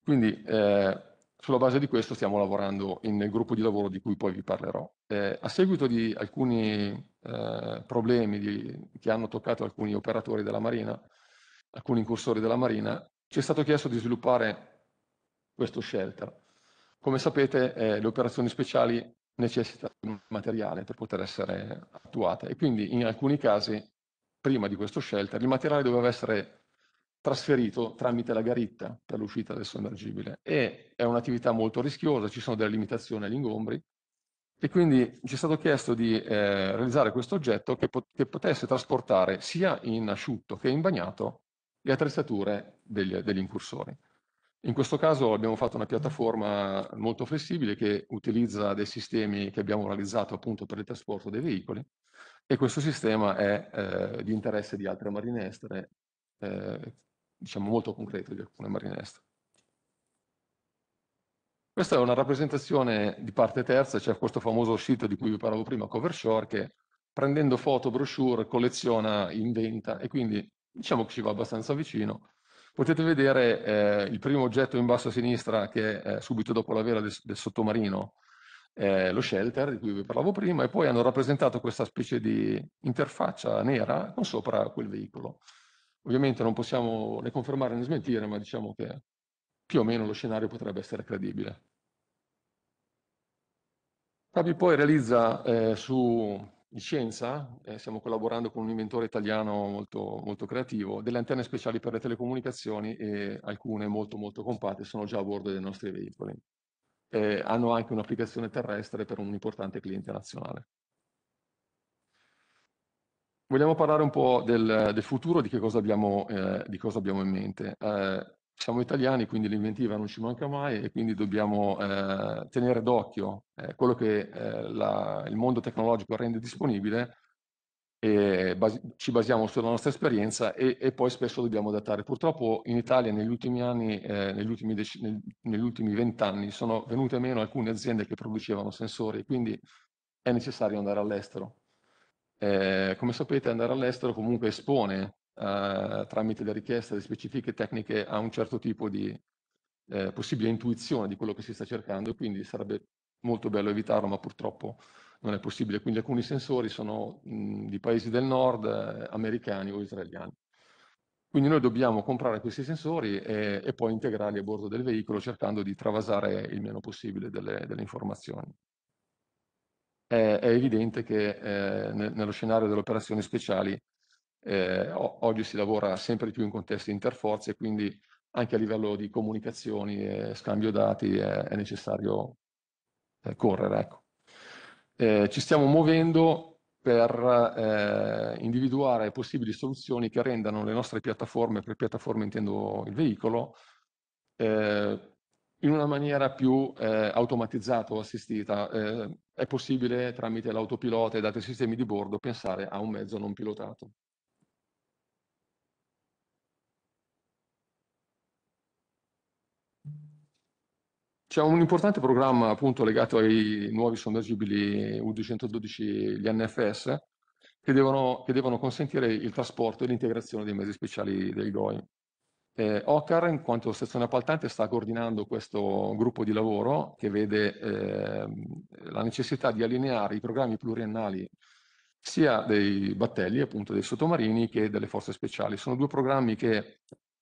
B: Quindi eh, sulla base di questo stiamo lavorando in, nel gruppo di lavoro di cui poi vi parlerò. Eh, a seguito di alcuni eh, problemi di, che hanno toccato alcuni operatori della Marina, alcuni incursori della Marina, ci è stato chiesto di sviluppare questo shelter. Come sapete eh, le operazioni speciali necessitano di materiale per poter essere attuate e quindi in alcuni casi prima di questo shelter il materiale doveva essere trasferito tramite la garitta per l'uscita del sommergibile e è un'attività molto rischiosa, ci sono delle limitazioni agli ingombri e quindi ci è stato chiesto di eh, realizzare questo oggetto che, pot che, potesse trasportare sia in asciutto che in bagnato le attrezzature degli, degli incursori. In questo caso abbiamo fatto una piattaforma molto flessibile che utilizza dei sistemi che abbiamo realizzato appunto per il trasporto dei veicoli e questo sistema è eh, di interesse di altre marine estere eh, diciamo, molto concreto di alcune marinestre. Questa è una rappresentazione di parte terza, c'è cioè questo famoso sito di cui vi parlavo prima, Covershore, che prendendo foto, brochure, colleziona, inventa e quindi diciamo che ci va abbastanza vicino. Potete vedere eh, il primo oggetto in basso a sinistra che è eh, subito dopo la vela del, del sottomarino, eh, lo shelter di cui vi parlavo prima, e poi hanno rappresentato questa specie di interfaccia nera con sopra quel veicolo. Ovviamente non possiamo né confermare né smentire, ma diciamo che più o meno lo scenario potrebbe essere credibile. Fabio poi realizza eh, su Scienza, eh, stiamo collaborando con un inventore italiano molto, molto creativo, delle antenne speciali per le telecomunicazioni e alcune molto molto compatte sono già a bordo dei nostri veicoli. Eh, hanno anche un'applicazione terrestre per un importante cliente nazionale. Vogliamo parlare un po' del, del futuro, di che cosa abbiamo, eh, di cosa abbiamo in mente. Eh, siamo italiani, quindi l'inventiva non ci manca mai e quindi dobbiamo eh, tenere d'occhio eh, quello che eh, la, il mondo tecnologico rende disponibile e basi ci basiamo sulla nostra esperienza e, e, poi spesso dobbiamo adattare. Purtroppo in Italia negli ultimi anni, eh, negli, ultimi nel, negli ultimi vent'anni, sono venute meno alcune aziende che producevano sensori, quindi è necessario andare all'estero. Eh, come sapete andare all'estero comunque espone eh, tramite la richiesta di specifiche tecniche a un certo tipo di eh, possibile intuizione di quello che si sta cercando, quindi sarebbe molto bello evitarlo, ma purtroppo non è possibile. Quindi alcuni sensori sono mh, di paesi del nord, eh, americani o israeliani. Quindi noi dobbiamo comprare questi sensori e, e, poi integrarli a bordo del veicolo cercando di travasare il meno possibile delle, delle informazioni è, è evidente che eh, ne, nello scenario delle operazioni speciali eh, oggi si lavora sempre di più in contesti interforze, quindi anche a livello di comunicazioni e scambio dati è, è necessario eh, correre. Ecco. Eh, ci stiamo muovendo per eh, individuare possibili soluzioni che rendano le nostre piattaforme, per piattaforme intendo il veicolo, eh, in una maniera più eh, automatizzata o assistita. Eh, è possibile tramite l'autopilota e altri sistemi di bordo pensare a un mezzo non pilotato. C'è un importante programma appunto legato ai nuovi sommergibili U212, gli NFS, che devono, che devono consentire il trasporto e l'integrazione dei mezzi speciali del GOI. Eh, OCAR, in quanto sezione appaltante, sta coordinando questo gruppo di lavoro che vede eh, la necessità di allineare i programmi pluriannali sia dei battelli, appunto dei sottomarini, che delle forze speciali. Sono due programmi che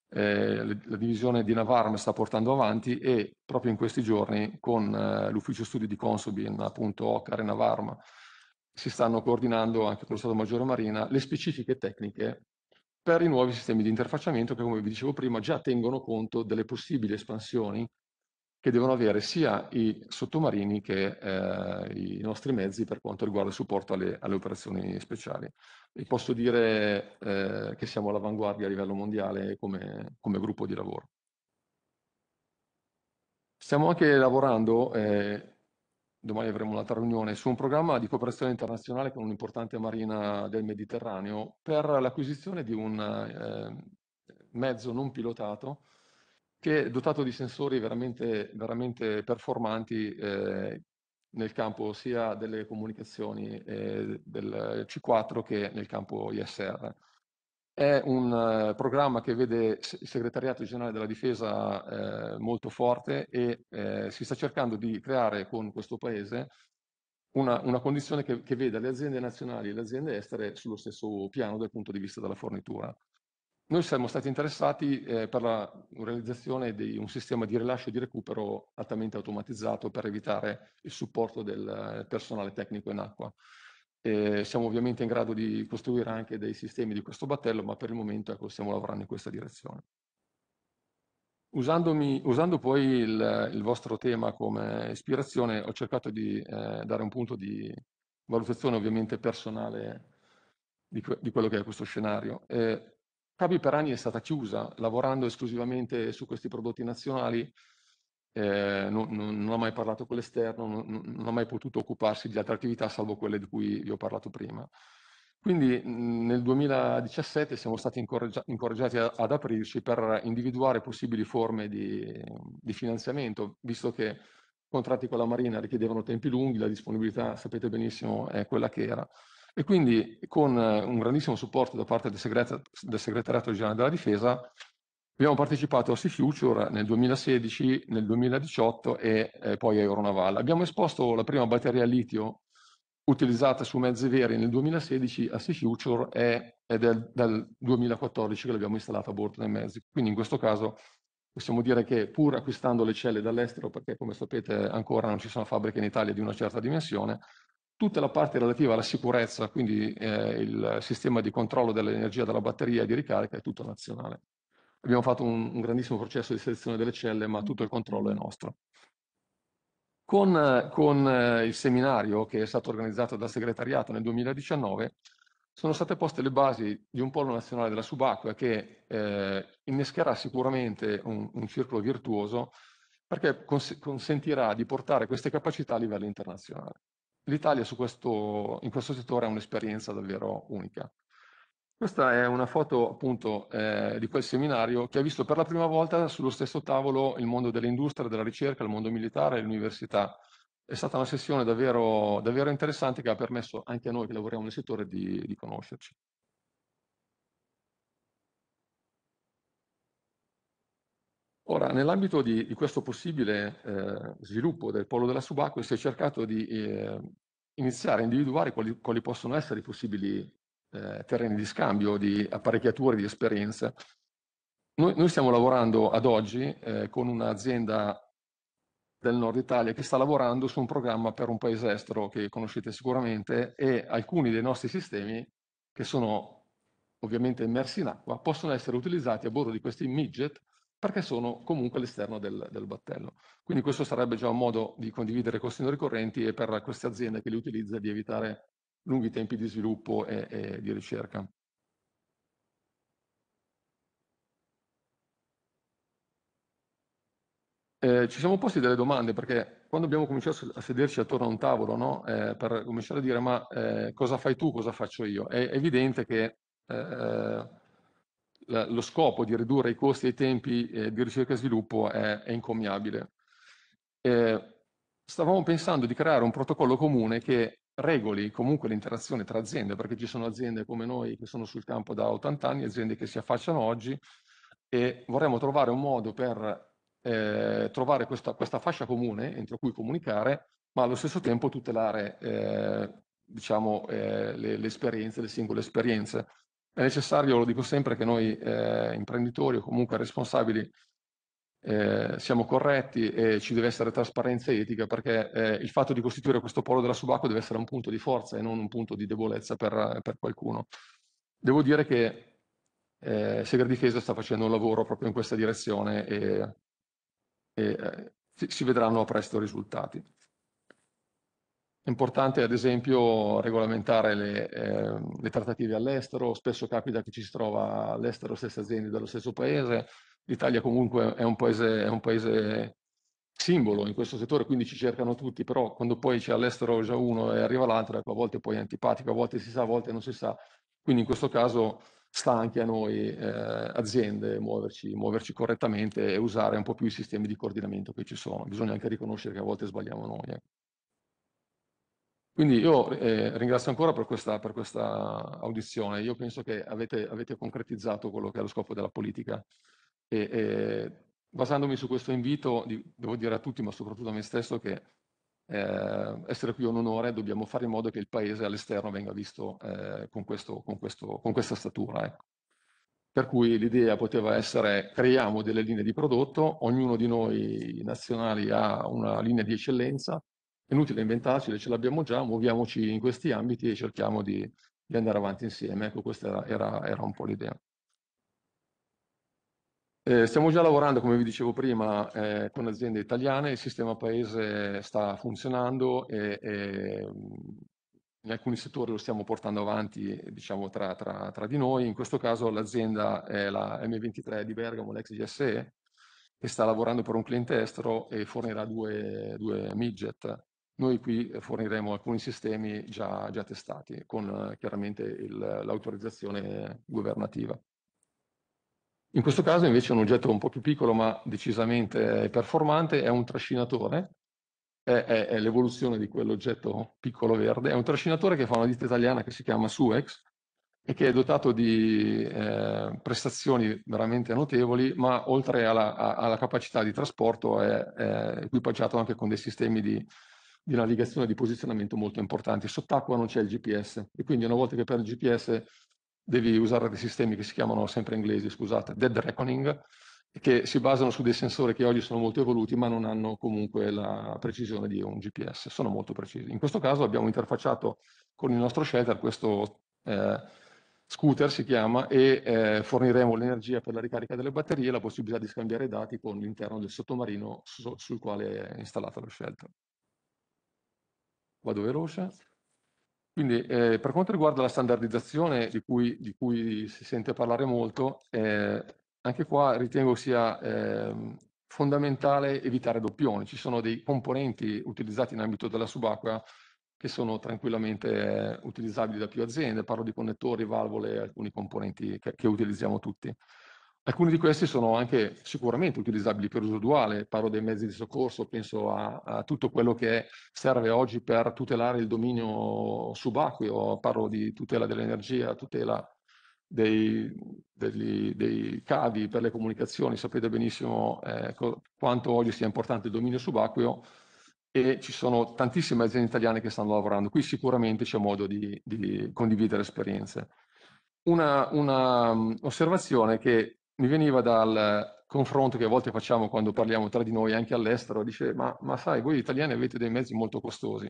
B: eh, la divisione di Navarm sta portando avanti e proprio in questi giorni con eh, l'ufficio studi di Consobin, appunto OCAR e Navarm, si stanno coordinando anche con lo Stato Maggiore Marina le specifiche tecniche per i nuovi sistemi di interfacciamento che, come vi dicevo prima, già tengono conto delle possibili espansioni che devono avere sia i sottomarini che eh, i nostri mezzi per quanto riguarda il supporto alle, alle operazioni speciali. E posso dire eh, che siamo all'avanguardia a livello mondiale come, come, gruppo di lavoro. Stiamo anche lavorando eh, domani avremo un'altra riunione, su un programma di cooperazione internazionale con un'importante marina del Mediterraneo per l'acquisizione di un eh, mezzo non pilotato che è dotato di sensori veramente, veramente performanti eh, nel campo sia delle comunicazioni eh, del C4 che nel campo ISR. È un eh, programma che vede il segretariato generale della difesa eh, molto forte e eh, si sta cercando di creare con questo paese una, una condizione che, che, veda le aziende nazionali e le aziende estere sullo stesso piano dal punto di vista della fornitura. Noi siamo stati interessati eh, per la realizzazione di un sistema di rilascio e di recupero altamente automatizzato per evitare il supporto del eh, personale tecnico in acqua. E eh, siamo ovviamente in grado di costruire anche dei sistemi di questo battello, ma per il momento ecco, stiamo lavorando in questa direzione. Usandomi, usando poi il, il, vostro tema come ispirazione, ho cercato di eh, dare un punto di valutazione ovviamente personale di, que di quello che è questo scenario. Eh, Cabi per anni è stata chiusa, lavorando esclusivamente su questi prodotti nazionali, eh, non, non, non, ha mai parlato con l'esterno, non, non, ha mai potuto occuparsi di altre attività salvo quelle di cui vi ho parlato prima. Quindi mhmm, nel 2017 siamo stati incoraggia incoraggiati a, ad aprirci per individuare possibili forme di, di, finanziamento, visto che i contratti con la Marina richiedevano tempi lunghi, la disponibilità, sapete benissimo, è quella che era. E quindi con un grandissimo supporto da parte del, segret del Segretariato Generale della Difesa Abbiamo partecipato a Sea Future nel 2016, nel 2018 e eh, poi a Euronaval. Abbiamo esposto la prima batteria a litio utilizzata su mezzi veri nel 2016 a Sea Future è, è del, dal 2014 che l'abbiamo installata a bordo dei mezzi. Quindi in questo caso possiamo dire che pur acquistando le celle dall'estero, perché come sapete ancora non ci sono fabbriche in Italia di una certa dimensione, tutta la parte relativa alla sicurezza, quindi eh, il sistema di controllo dell'energia della batteria e di ricarica è tutto nazionale. Abbiamo fatto un, un grandissimo processo di selezione delle celle, ma tutto il controllo è nostro. Con, con, eh, il seminario che è stato organizzato dal segretariato nel 2019 sono state poste le basi di un polo nazionale della subacquea che eh, innescherà sicuramente un, un, circolo virtuoso perché cons consentirà di portare queste capacità a livello internazionale. L'Italia in questo settore ha un'esperienza davvero unica. Questa è una foto appunto eh, di quel seminario che ha visto per la prima volta sullo stesso tavolo il mondo dell'industria, della ricerca, il mondo militare e l'università. È stata una sessione davvero, davvero, interessante che ha permesso anche a noi che lavoriamo nel settore di, di conoscerci. Ora, nell'ambito di, di, questo possibile eh, sviluppo del polo della subacquea si è cercato di eh, iniziare a individuare quali, quali possono essere i possibili eh, terreni di scambio, di apparecchiature, di esperienze. Noi, noi stiamo lavorando ad oggi eh, con un'azienda del nord Italia che sta lavorando su un programma per un paese estero che conoscete sicuramente e alcuni dei nostri sistemi che sono ovviamente immersi in acqua possono essere utilizzati a bordo di questi midget perché sono comunque all'esterno del, del, battello. Quindi questo sarebbe già un modo di condividere costi non ricorrenti e per queste aziende che li utilizza di evitare lunghi tempi di sviluppo e, e di ricerca. Eh, ci siamo posti delle domande perché quando abbiamo cominciato a sederci attorno a un tavolo no? eh, per cominciare a dire ma eh, cosa fai tu, cosa faccio io, è evidente che eh, eh, la, lo scopo di ridurre i costi e i tempi eh, di ricerca e sviluppo è, è incommiabile. stavamo pensando di creare un protocollo comune che regoli comunque l'interazione tra aziende, perché ci sono aziende come noi che sono sul campo da 80 anni, aziende che si affacciano oggi e vorremmo trovare un modo per eh, trovare questa, questa, fascia comune entro cui comunicare, ma allo stesso tempo tutelare eh, diciamo, eh, le, le, esperienze, le singole esperienze. È necessario, lo dico sempre, che noi eh, imprenditori o comunque responsabili eh, siamo corretti e ci deve essere trasparenza etica perché eh, il fatto di costituire questo polo della subacquea deve essere un punto di forza e non un punto di debolezza per, per qualcuno. Devo dire che eh, Segra Difesa sta facendo un lavoro proprio in questa direzione e, e eh, si vedranno presto i risultati. È importante ad esempio regolamentare le, eh, le trattative all'estero, spesso capita che ci si trova all'estero stesse aziende dello stesso paese, l'Italia comunque è un, paese, è un paese simbolo in questo settore, quindi ci cercano tutti, però quando poi c'è all'estero già uno e arriva l'altro, ecco, a volte poi è antipatico, a volte si sa, a volte non si sa. Quindi in questo caso sta anche a noi eh, aziende muoverci, muoverci, correttamente e usare un po' più i sistemi di coordinamento che ci sono. Bisogna anche riconoscere che a volte sbagliamo noi. Eh. Quindi io eh, ringrazio ancora per questa, per questa, audizione. Io penso che avete, avete concretizzato quello che è lo scopo della politica e, e, ehm, basandomi su questo invito, devo dire a tutti, ma soprattutto a me stesso, che eh, essere qui è un onore, dobbiamo fare in modo che il paese all'esterno venga visto eh, con, questo, con, questo, con, questa statura. Ecco. Per cui l'idea poteva essere creiamo delle linee di prodotto, ognuno di noi nazionali ha una linea di eccellenza, è inutile inventarci, ce l'abbiamo già, muoviamoci in questi ambiti e cerchiamo di, di andare avanti insieme. Ecco, questa era, era, era un po' l'idea. Eh, stiamo già lavorando, come vi dicevo prima, eh, con aziende italiane, il sistema paese sta funzionando e, e mm, in alcuni settori lo stiamo portando avanti diciamo, tra, tra, tra, di noi, in questo caso l'azienda è la M23 di Bergamo, l'ex GSE, che sta lavorando per un cliente estero e fornirà due, due midget. Noi qui forniremo alcuni sistemi già, già testati con chiaramente l'autorizzazione governativa. In questo caso invece è un oggetto un po' più piccolo ma decisamente performante è un trascinatore, è, è, è l'evoluzione di quell'oggetto piccolo verde, è un trascinatore che fa una ditta italiana che si chiama Suex e che è dotato di eh, prestazioni veramente notevoli, ma oltre alla, alla capacità di trasporto è, è, equipaggiato anche con dei sistemi di, di navigazione e di posizionamento molto importanti. Sott'acqua non c'è il GPS e quindi una volta che per il GPS devi usare dei sistemi che si chiamano sempre inglesi, scusate, dead reckoning, che si basano su dei sensori che oggi sono molto evoluti ma non hanno comunque la precisione di un GPS, sono molto precisi. In questo caso abbiamo interfacciato con il nostro shelter questo eh, scooter si chiama e eh, forniremo l'energia per la ricarica delle batterie e la possibilità di scambiare dati con l'interno del sottomarino su sul quale è installato lo shelter. Vado veloce. Quindi eh, per quanto riguarda la standardizzazione di cui, di cui si sente parlare molto, eh, anche qua ritengo sia eh, fondamentale evitare doppioni. Ci sono dei componenti utilizzati in ambito della subacquea che sono tranquillamente eh, utilizzabili da più aziende, parlo di connettori, valvole, alcuni componenti che, che utilizziamo tutti. Alcuni di questi sono anche sicuramente utilizzabili per uso duale, parlo dei mezzi di soccorso, penso a, a tutto quello che serve oggi per tutelare il dominio subacqueo, parlo di tutela dell'energia, tutela dei, degli, dei, cavi per le comunicazioni, sapete benissimo eh, quanto oggi sia importante il dominio subacqueo e ci sono tantissime aziende italiane che stanno lavorando, qui sicuramente c'è modo di, di condividere esperienze. Una, una mm, osservazione che mi veniva dal confronto che a volte facciamo quando parliamo tra di noi anche all'estero, dice ma, ma sai, voi italiani avete dei mezzi molto costosi.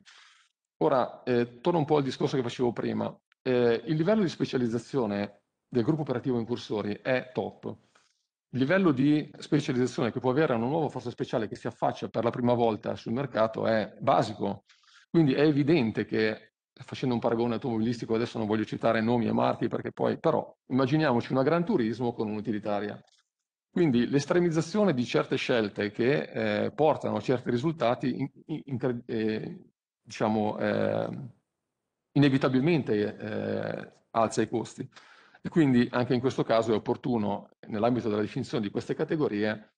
B: Ora, eh, torno un po' al discorso che facevo prima, eh, il livello di specializzazione del gruppo operativo incursori è top. Il livello di specializzazione che può avere una nuova forza speciale che si affaccia per la prima volta sul mercato è basico. Quindi è evidente che facendo un paragone automobilistico, adesso non voglio citare nomi e marchi perché poi, però, immaginiamoci una Gran Turismo con un'utilitaria. Quindi l'estremizzazione di certe scelte che eh, portano a certi risultati, in, in, eh, diciamo, ehm, eh, inevitabilmente alza i costi. E quindi anche in questo caso è opportuno, nell'ambito della definizione di queste categorie,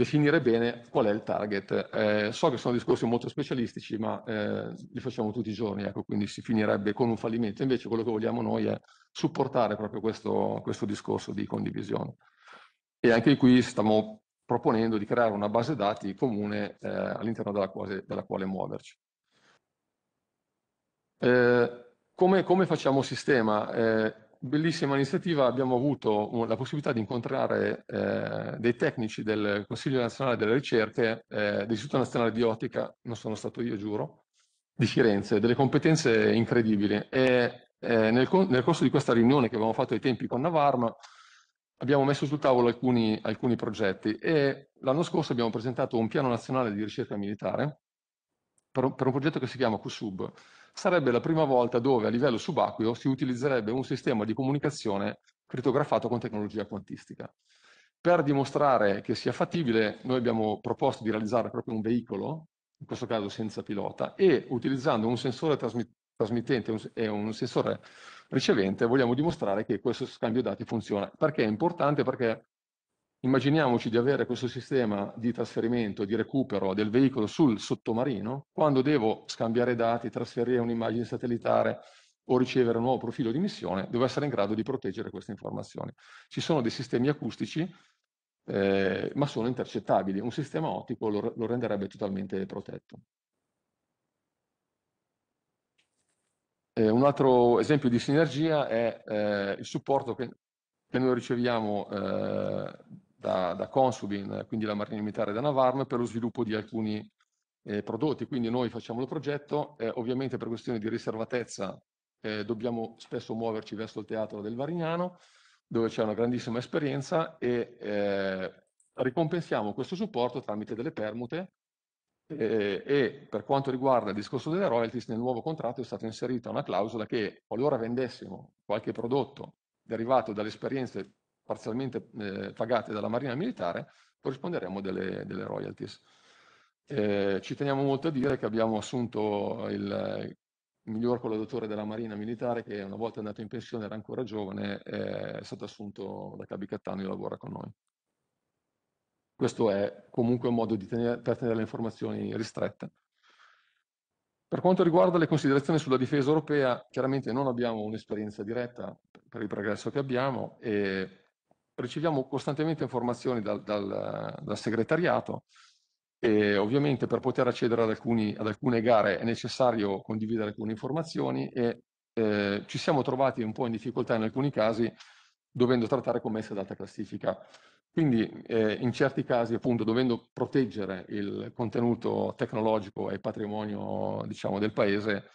B: definire bene qual è il target. Eh, so che sono discorsi molto specialistici, ma eh, li facciamo tutti i giorni, ecco, quindi si finirebbe con un fallimento. Invece quello che vogliamo noi è supportare proprio questo, questo discorso di condivisione. E anche qui stiamo proponendo di creare una base dati comune eh, all'interno della, della, quale muoverci. Eh, come, come, facciamo sistema? Eh, bellissima iniziativa, abbiamo avuto la possibilità di incontrare eh, dei tecnici del Consiglio Nazionale delle Ricerche, eh, dell'Istituto Nazionale di Ottica, non sono stato io, giuro, di Firenze, delle competenze incredibili. E, eh, nel, nel, corso di questa riunione che abbiamo fatto ai tempi con Navarma, abbiamo messo sul tavolo alcuni, alcuni progetti e l'anno scorso abbiamo presentato un piano nazionale di ricerca militare per un, per un progetto che si chiama QSUB, sarebbe la prima volta dove a livello subacqueo si utilizzerebbe un sistema di comunicazione crittografato con tecnologia quantistica. Per dimostrare che sia fattibile, noi abbiamo proposto di realizzare proprio un veicolo, in questo caso senza pilota, e utilizzando un sensore trasmettente trasmittente e un sensore ricevente, vogliamo dimostrare che questo scambio dati funziona. Perché è importante? Perché Immaginiamoci di avere questo sistema di trasferimento, di recupero del veicolo sul sottomarino, quando devo scambiare dati, trasferire un'immagine satellitare o ricevere un nuovo profilo di missione, devo essere in grado di proteggere queste informazioni. Ci sono dei sistemi acustici, eh, ma sono intercettabili. Un sistema ottico lo, lo renderebbe totalmente protetto. Eh, un altro esempio di sinergia è eh, il supporto che, che noi riceviamo eh, da, da Consubin, quindi la Marina Militare da Navarro, per lo sviluppo di alcuni eh, prodotti. Quindi noi facciamo il progetto, eh, ovviamente per questioni di riservatezza eh, dobbiamo spesso muoverci verso il teatro del Varignano, dove c'è una grandissima esperienza e eh, ricompensiamo questo supporto tramite delle permute e, eh, e per quanto riguarda il discorso delle royalties, nel nuovo contratto è stata inserita una clausola che qualora vendessimo qualche prodotto derivato dalle esperienze parzialmente eh, pagate dalla Marina Militare, corrisponderemo delle, delle royalties. Eh, ci teniamo molto a dire che abbiamo assunto il miglior collaudatore della Marina Militare che una volta andato in pensione era ancora giovane, è stato assunto da Cabi Cattano e lavora con noi. Questo è comunque un modo tenere, per tenere le informazioni ristrette. Per quanto riguarda le considerazioni sulla difesa europea, chiaramente non abbiamo un'esperienza diretta per il progresso che abbiamo e riceviamo costantemente informazioni dal, dal, dal segretariato e ovviamente per poter accedere ad, alcuni, ad, alcune gare è necessario condividere alcune informazioni e eh, ci siamo trovati un po' in difficoltà in alcuni casi dovendo trattare commesse ad alta classifica. Quindi eh, in certi casi appunto dovendo proteggere il contenuto tecnologico e patrimonio diciamo, del paese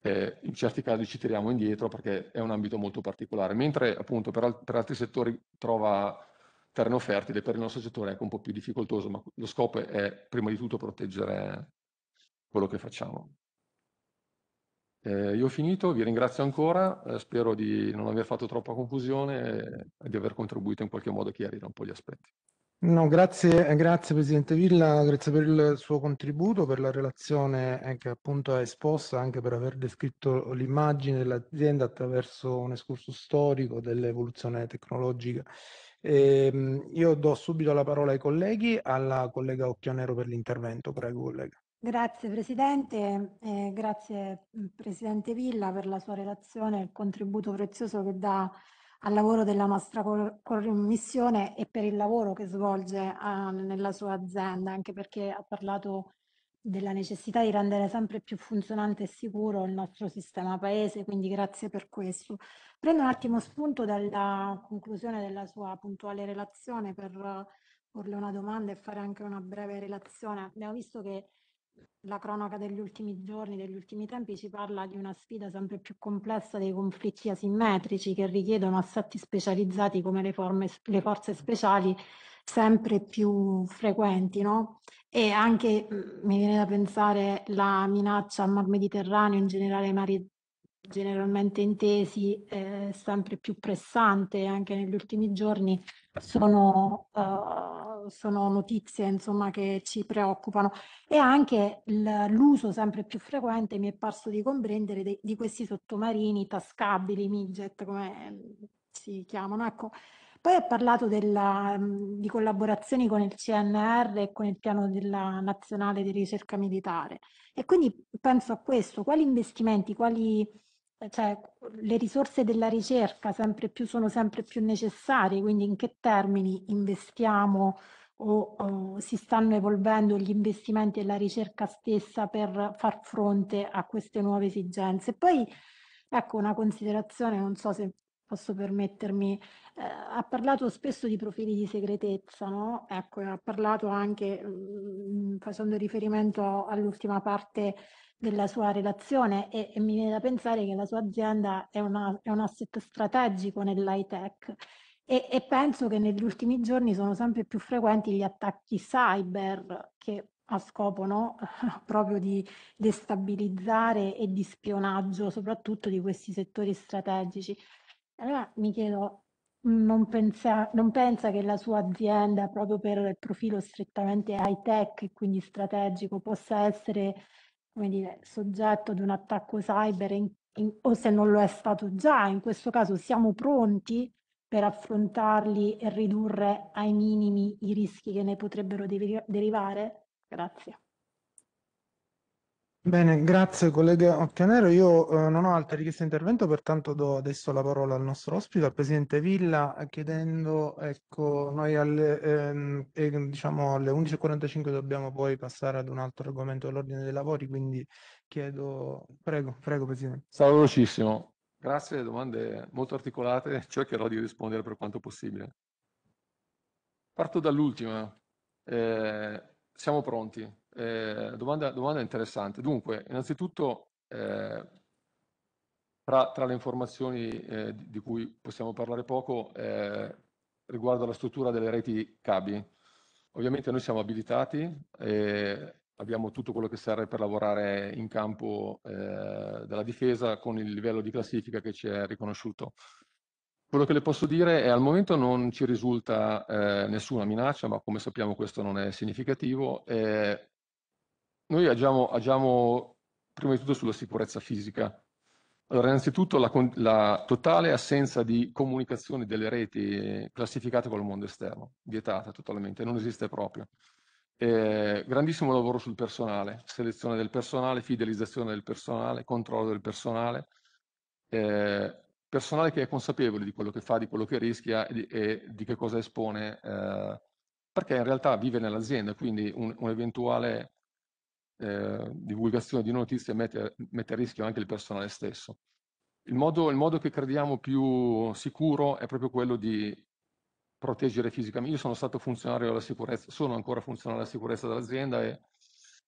B: eh, in certi casi ci tiriamo indietro perché è un ambito molto particolare, mentre appunto per, al per altri settori trova terreno fertile, per il nostro settore è anche un po' più difficoltoso, ma lo scopo è prima di tutto proteggere quello che facciamo. Eh, io ho finito, vi ringrazio ancora, eh, spero di non aver fatto troppa confusione e di aver contribuito in qualche modo a chiarire un po' gli aspetti.
A: No, grazie, eh, grazie Presidente Villa, grazie per il suo contributo, per la relazione eh, che appunto ha esposta, anche per aver descritto l'immagine dell'azienda attraverso un escurso storico dell'evoluzione tecnologica. E, ehm, io do subito la parola ai colleghi, alla collega Occhionero per l'intervento. Prego, collega.
C: Grazie Presidente, eh, grazie mm, Presidente Villa per la sua relazione e il contributo prezioso che dà al lavoro della nostra commissione e per il lavoro che svolge a, ah, nella sua azienda, anche perché ha parlato della necessità di rendere sempre più funzionante e sicuro il nostro sistema paese, quindi grazie per questo. Prendo un attimo spunto dalla conclusione della sua puntuale relazione per porle una domanda e fare anche una breve relazione. Abbiamo visto che la cronaca degli ultimi giorni, degli ultimi tempi, ci parla di una sfida sempre più complessa dei conflitti asimmetrici che richiedono assetti specializzati come le, forme, le forze speciali sempre più frequenti, no? E anche mm, mi viene da pensare la minaccia al Mar Mediterraneo, in generale ai mari generalmente intesi, eh, sempre più pressante anche negli ultimi giorni, sono uh, sono notizie insomma, che ci preoccupano e anche l'uso sempre più frequente mi è parso di comprendere de, di questi sottomarini tascabili, midget come mm, si chiamano. Ecco. Poi ha parlato della, mm, di collaborazioni con il CNR e con il piano della nazionale di ricerca militare e quindi penso a questo, quali investimenti, quali cioè, le risorse della ricerca sempre più, sono sempre più necessarie, quindi in che termini investiamo o, o si stanno evolvendo gli investimenti e la ricerca stessa per far fronte a queste nuove esigenze. Poi, ecco, una considerazione, non so se posso permettermi, eh, ha parlato spesso di profili di segretezza, no? Ecco, ha parlato anche, mh, mm, mm, facendo riferimento all'ultima parte della sua relazione e, e mi viene da pensare che la sua azienda è, una, è un asset strategico nell'high tech e, e, penso che negli ultimi giorni sono sempre più frequenti gli attacchi cyber che a scopo no? proprio di destabilizzare e di spionaggio soprattutto di questi settori strategici. Allora mi chiedo, non pensa, non pensa, che la sua azienda, proprio per il profilo strettamente high tech e quindi strategico, possa essere come dire, soggetto di un attacco cyber in, in, o se non lo è stato già, in questo caso siamo pronti per affrontarli e ridurre ai minimi i rischi che ne potrebbero derivare? Grazie.
A: Bene, grazie collega Occhianero. Io eh, non ho altre richieste di intervento, pertanto do adesso la parola al nostro ospite, al Presidente Villa, chiedendo, ecco, noi alle, ehm, eh, diciamo alle 11.45 dobbiamo poi passare ad un altro argomento dell'ordine dei lavori, quindi chiedo, prego, prego Presidente.
B: Sarò velocissimo. Grazie, domande molto articolate, cercherò di rispondere per quanto possibile. Parto dall'ultima. Eh, siamo pronti eh, domanda, domanda, interessante. Dunque, innanzitutto, eh, tra, tra, le informazioni eh, di cui possiamo parlare poco, eh, riguardo alla struttura delle reti cabi, ovviamente noi siamo abilitati, eh, abbiamo tutto quello che serve per lavorare in campo della difesa con il livello di classifica che ci è riconosciuto. Quello che le posso dire è che al momento non ci risulta eh, nessuna minaccia, ma come sappiamo questo non è significativo. Eh, noi agiamo, agiamo prima di tutto sulla sicurezza fisica. Allora, innanzitutto la, la, totale assenza di comunicazione delle reti classificate col mondo esterno, vietata totalmente, non esiste proprio. Eh, grandissimo lavoro sul personale, selezione del personale, fidelizzazione del personale, controllo del personale, eh, personale che è consapevole di quello che fa, di quello che rischia e di, e di che cosa espone, eh, perché in realtà vive nell'azienda, quindi un, un eventuale eh, divulgazione di notizie mette, mette, a rischio anche il personale stesso. Il modo, il modo, che crediamo più sicuro è proprio quello di proteggere fisicamente. Io sono stato funzionario della sicurezza, sono ancora funzionario della sicurezza dell'azienda e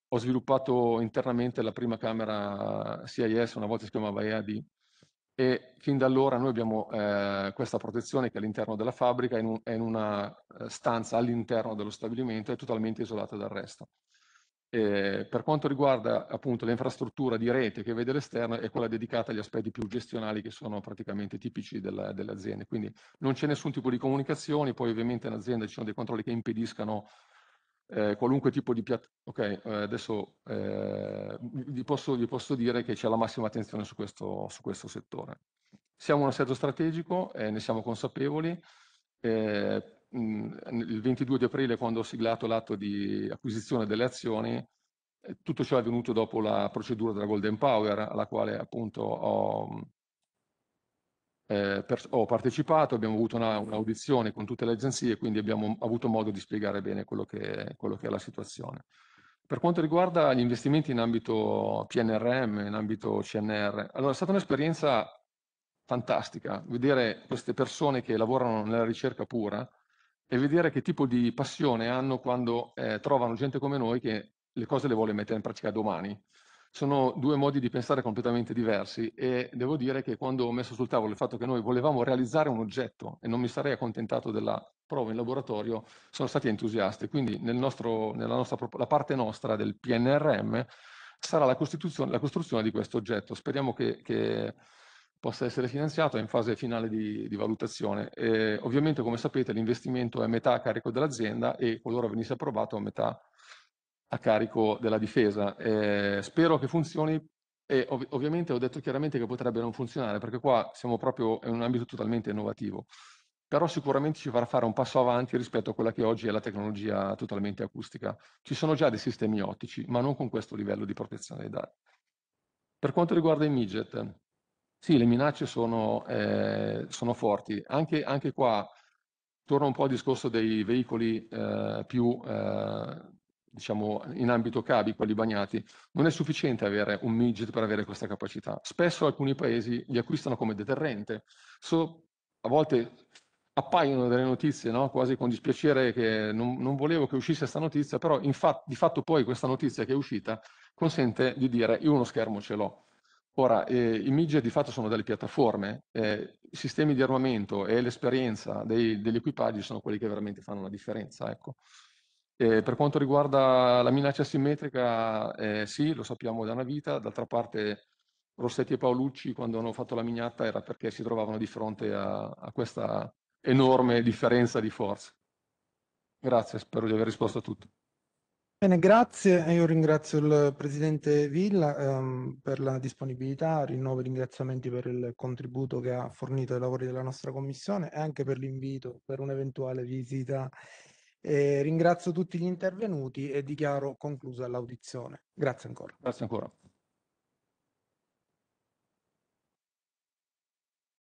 B: ho sviluppato internamente la prima camera CIS, una volta si chiamava EAD, e fin da allora noi abbiamo eh, questa protezione che all'interno della fabbrica è in, un, è in una eh, stanza all'interno dello stabilimento, è totalmente isolata dal resto. Eh, per quanto riguarda appunto l'infrastruttura di rete che vede l'esterno è quella dedicata agli aspetti più gestionali che sono praticamente tipici della, delle aziende, quindi non c'è nessun tipo di comunicazioni, poi ovviamente in azienda ci sono dei controlli che impediscano eh, qualunque tipo di piattaforma. Ok, eh, adesso eh, vi posso, vi, posso, dire che c'è la massima attenzione su questo, su questo settore. Siamo un assetto strategico, eh, ne siamo consapevoli. Eh, mh, il 22 di aprile, quando ho siglato l'atto di acquisizione delle azioni, eh, tutto ciò è avvenuto dopo la procedura della Golden Power, alla quale appunto ho, eh, per, ho partecipato, abbiamo avuto un'audizione un con tutte le agenzie, quindi abbiamo avuto modo di spiegare bene quello che, quello che è la situazione. Per quanto riguarda gli investimenti in ambito PNRM, in ambito CNR, allora è stata un'esperienza fantastica vedere queste persone che lavorano nella ricerca pura, e vedere che tipo di passione hanno quando eh, trovano gente come noi che le cose le vuole mettere in pratica domani. Sono due modi di pensare completamente diversi e devo dire che quando ho messo sul tavolo il fatto che noi volevamo realizzare un oggetto e non mi sarei accontentato della prova in laboratorio, sono stati entusiasti. Quindi nel nostro, nostra, la parte nostra del PNRM sarà la, la costruzione di questo oggetto. Speriamo che, che possa essere finanziato è in fase finale di, di valutazione. Eh, ovviamente, come sapete, l'investimento è metà a carico dell'azienda e qualora venisse approvato metà a carico della difesa. Eh, spero che funzioni e ov ovviamente ho detto chiaramente che potrebbe non funzionare perché qua siamo proprio in un ambito totalmente innovativo, però sicuramente ci farà fare un passo avanti rispetto a quella che oggi è la tecnologia totalmente acustica. Ci sono già dei sistemi ottici, ma non con questo livello di protezione dei dati. Per quanto riguarda i midget, sì, le minacce sono, eh, sono forti. Anche, anche, qua torno un po' al discorso dei veicoli eh, più, eh, diciamo, in ambito cavi, quelli bagnati. Non è sufficiente avere un midget per avere questa capacità. Spesso alcuni paesi li acquistano come deterrente. So, a volte appaiono delle notizie, no? quasi con dispiacere che non, non volevo che uscisse questa notizia, però fa di fatto poi questa notizia che è uscita consente di dire io uno schermo ce l'ho Ora, eh, i midget di fatto sono delle piattaforme, eh, i sistemi di armamento e l'esperienza degli equipaggi sono quelli che veramente fanno la differenza. Ecco. Eh, per quanto riguarda la minaccia simmetrica, eh, sì, lo sappiamo da una vita, d'altra parte Rossetti e Paolucci quando hanno fatto la miniatta era perché si trovavano di fronte a, a questa enorme differenza di forze. Grazie, spero di aver risposto a tutto.
A: Bene, grazie. Io ringrazio il Presidente Villa ehm, per la disponibilità, rinnovo i ringraziamenti per il contributo che ha fornito ai lavori della nostra Commissione e anche per l'invito per un'eventuale visita. Eh, ringrazio tutti gli intervenuti e dichiaro conclusa l'audizione. Grazie ancora. Grazie ancora.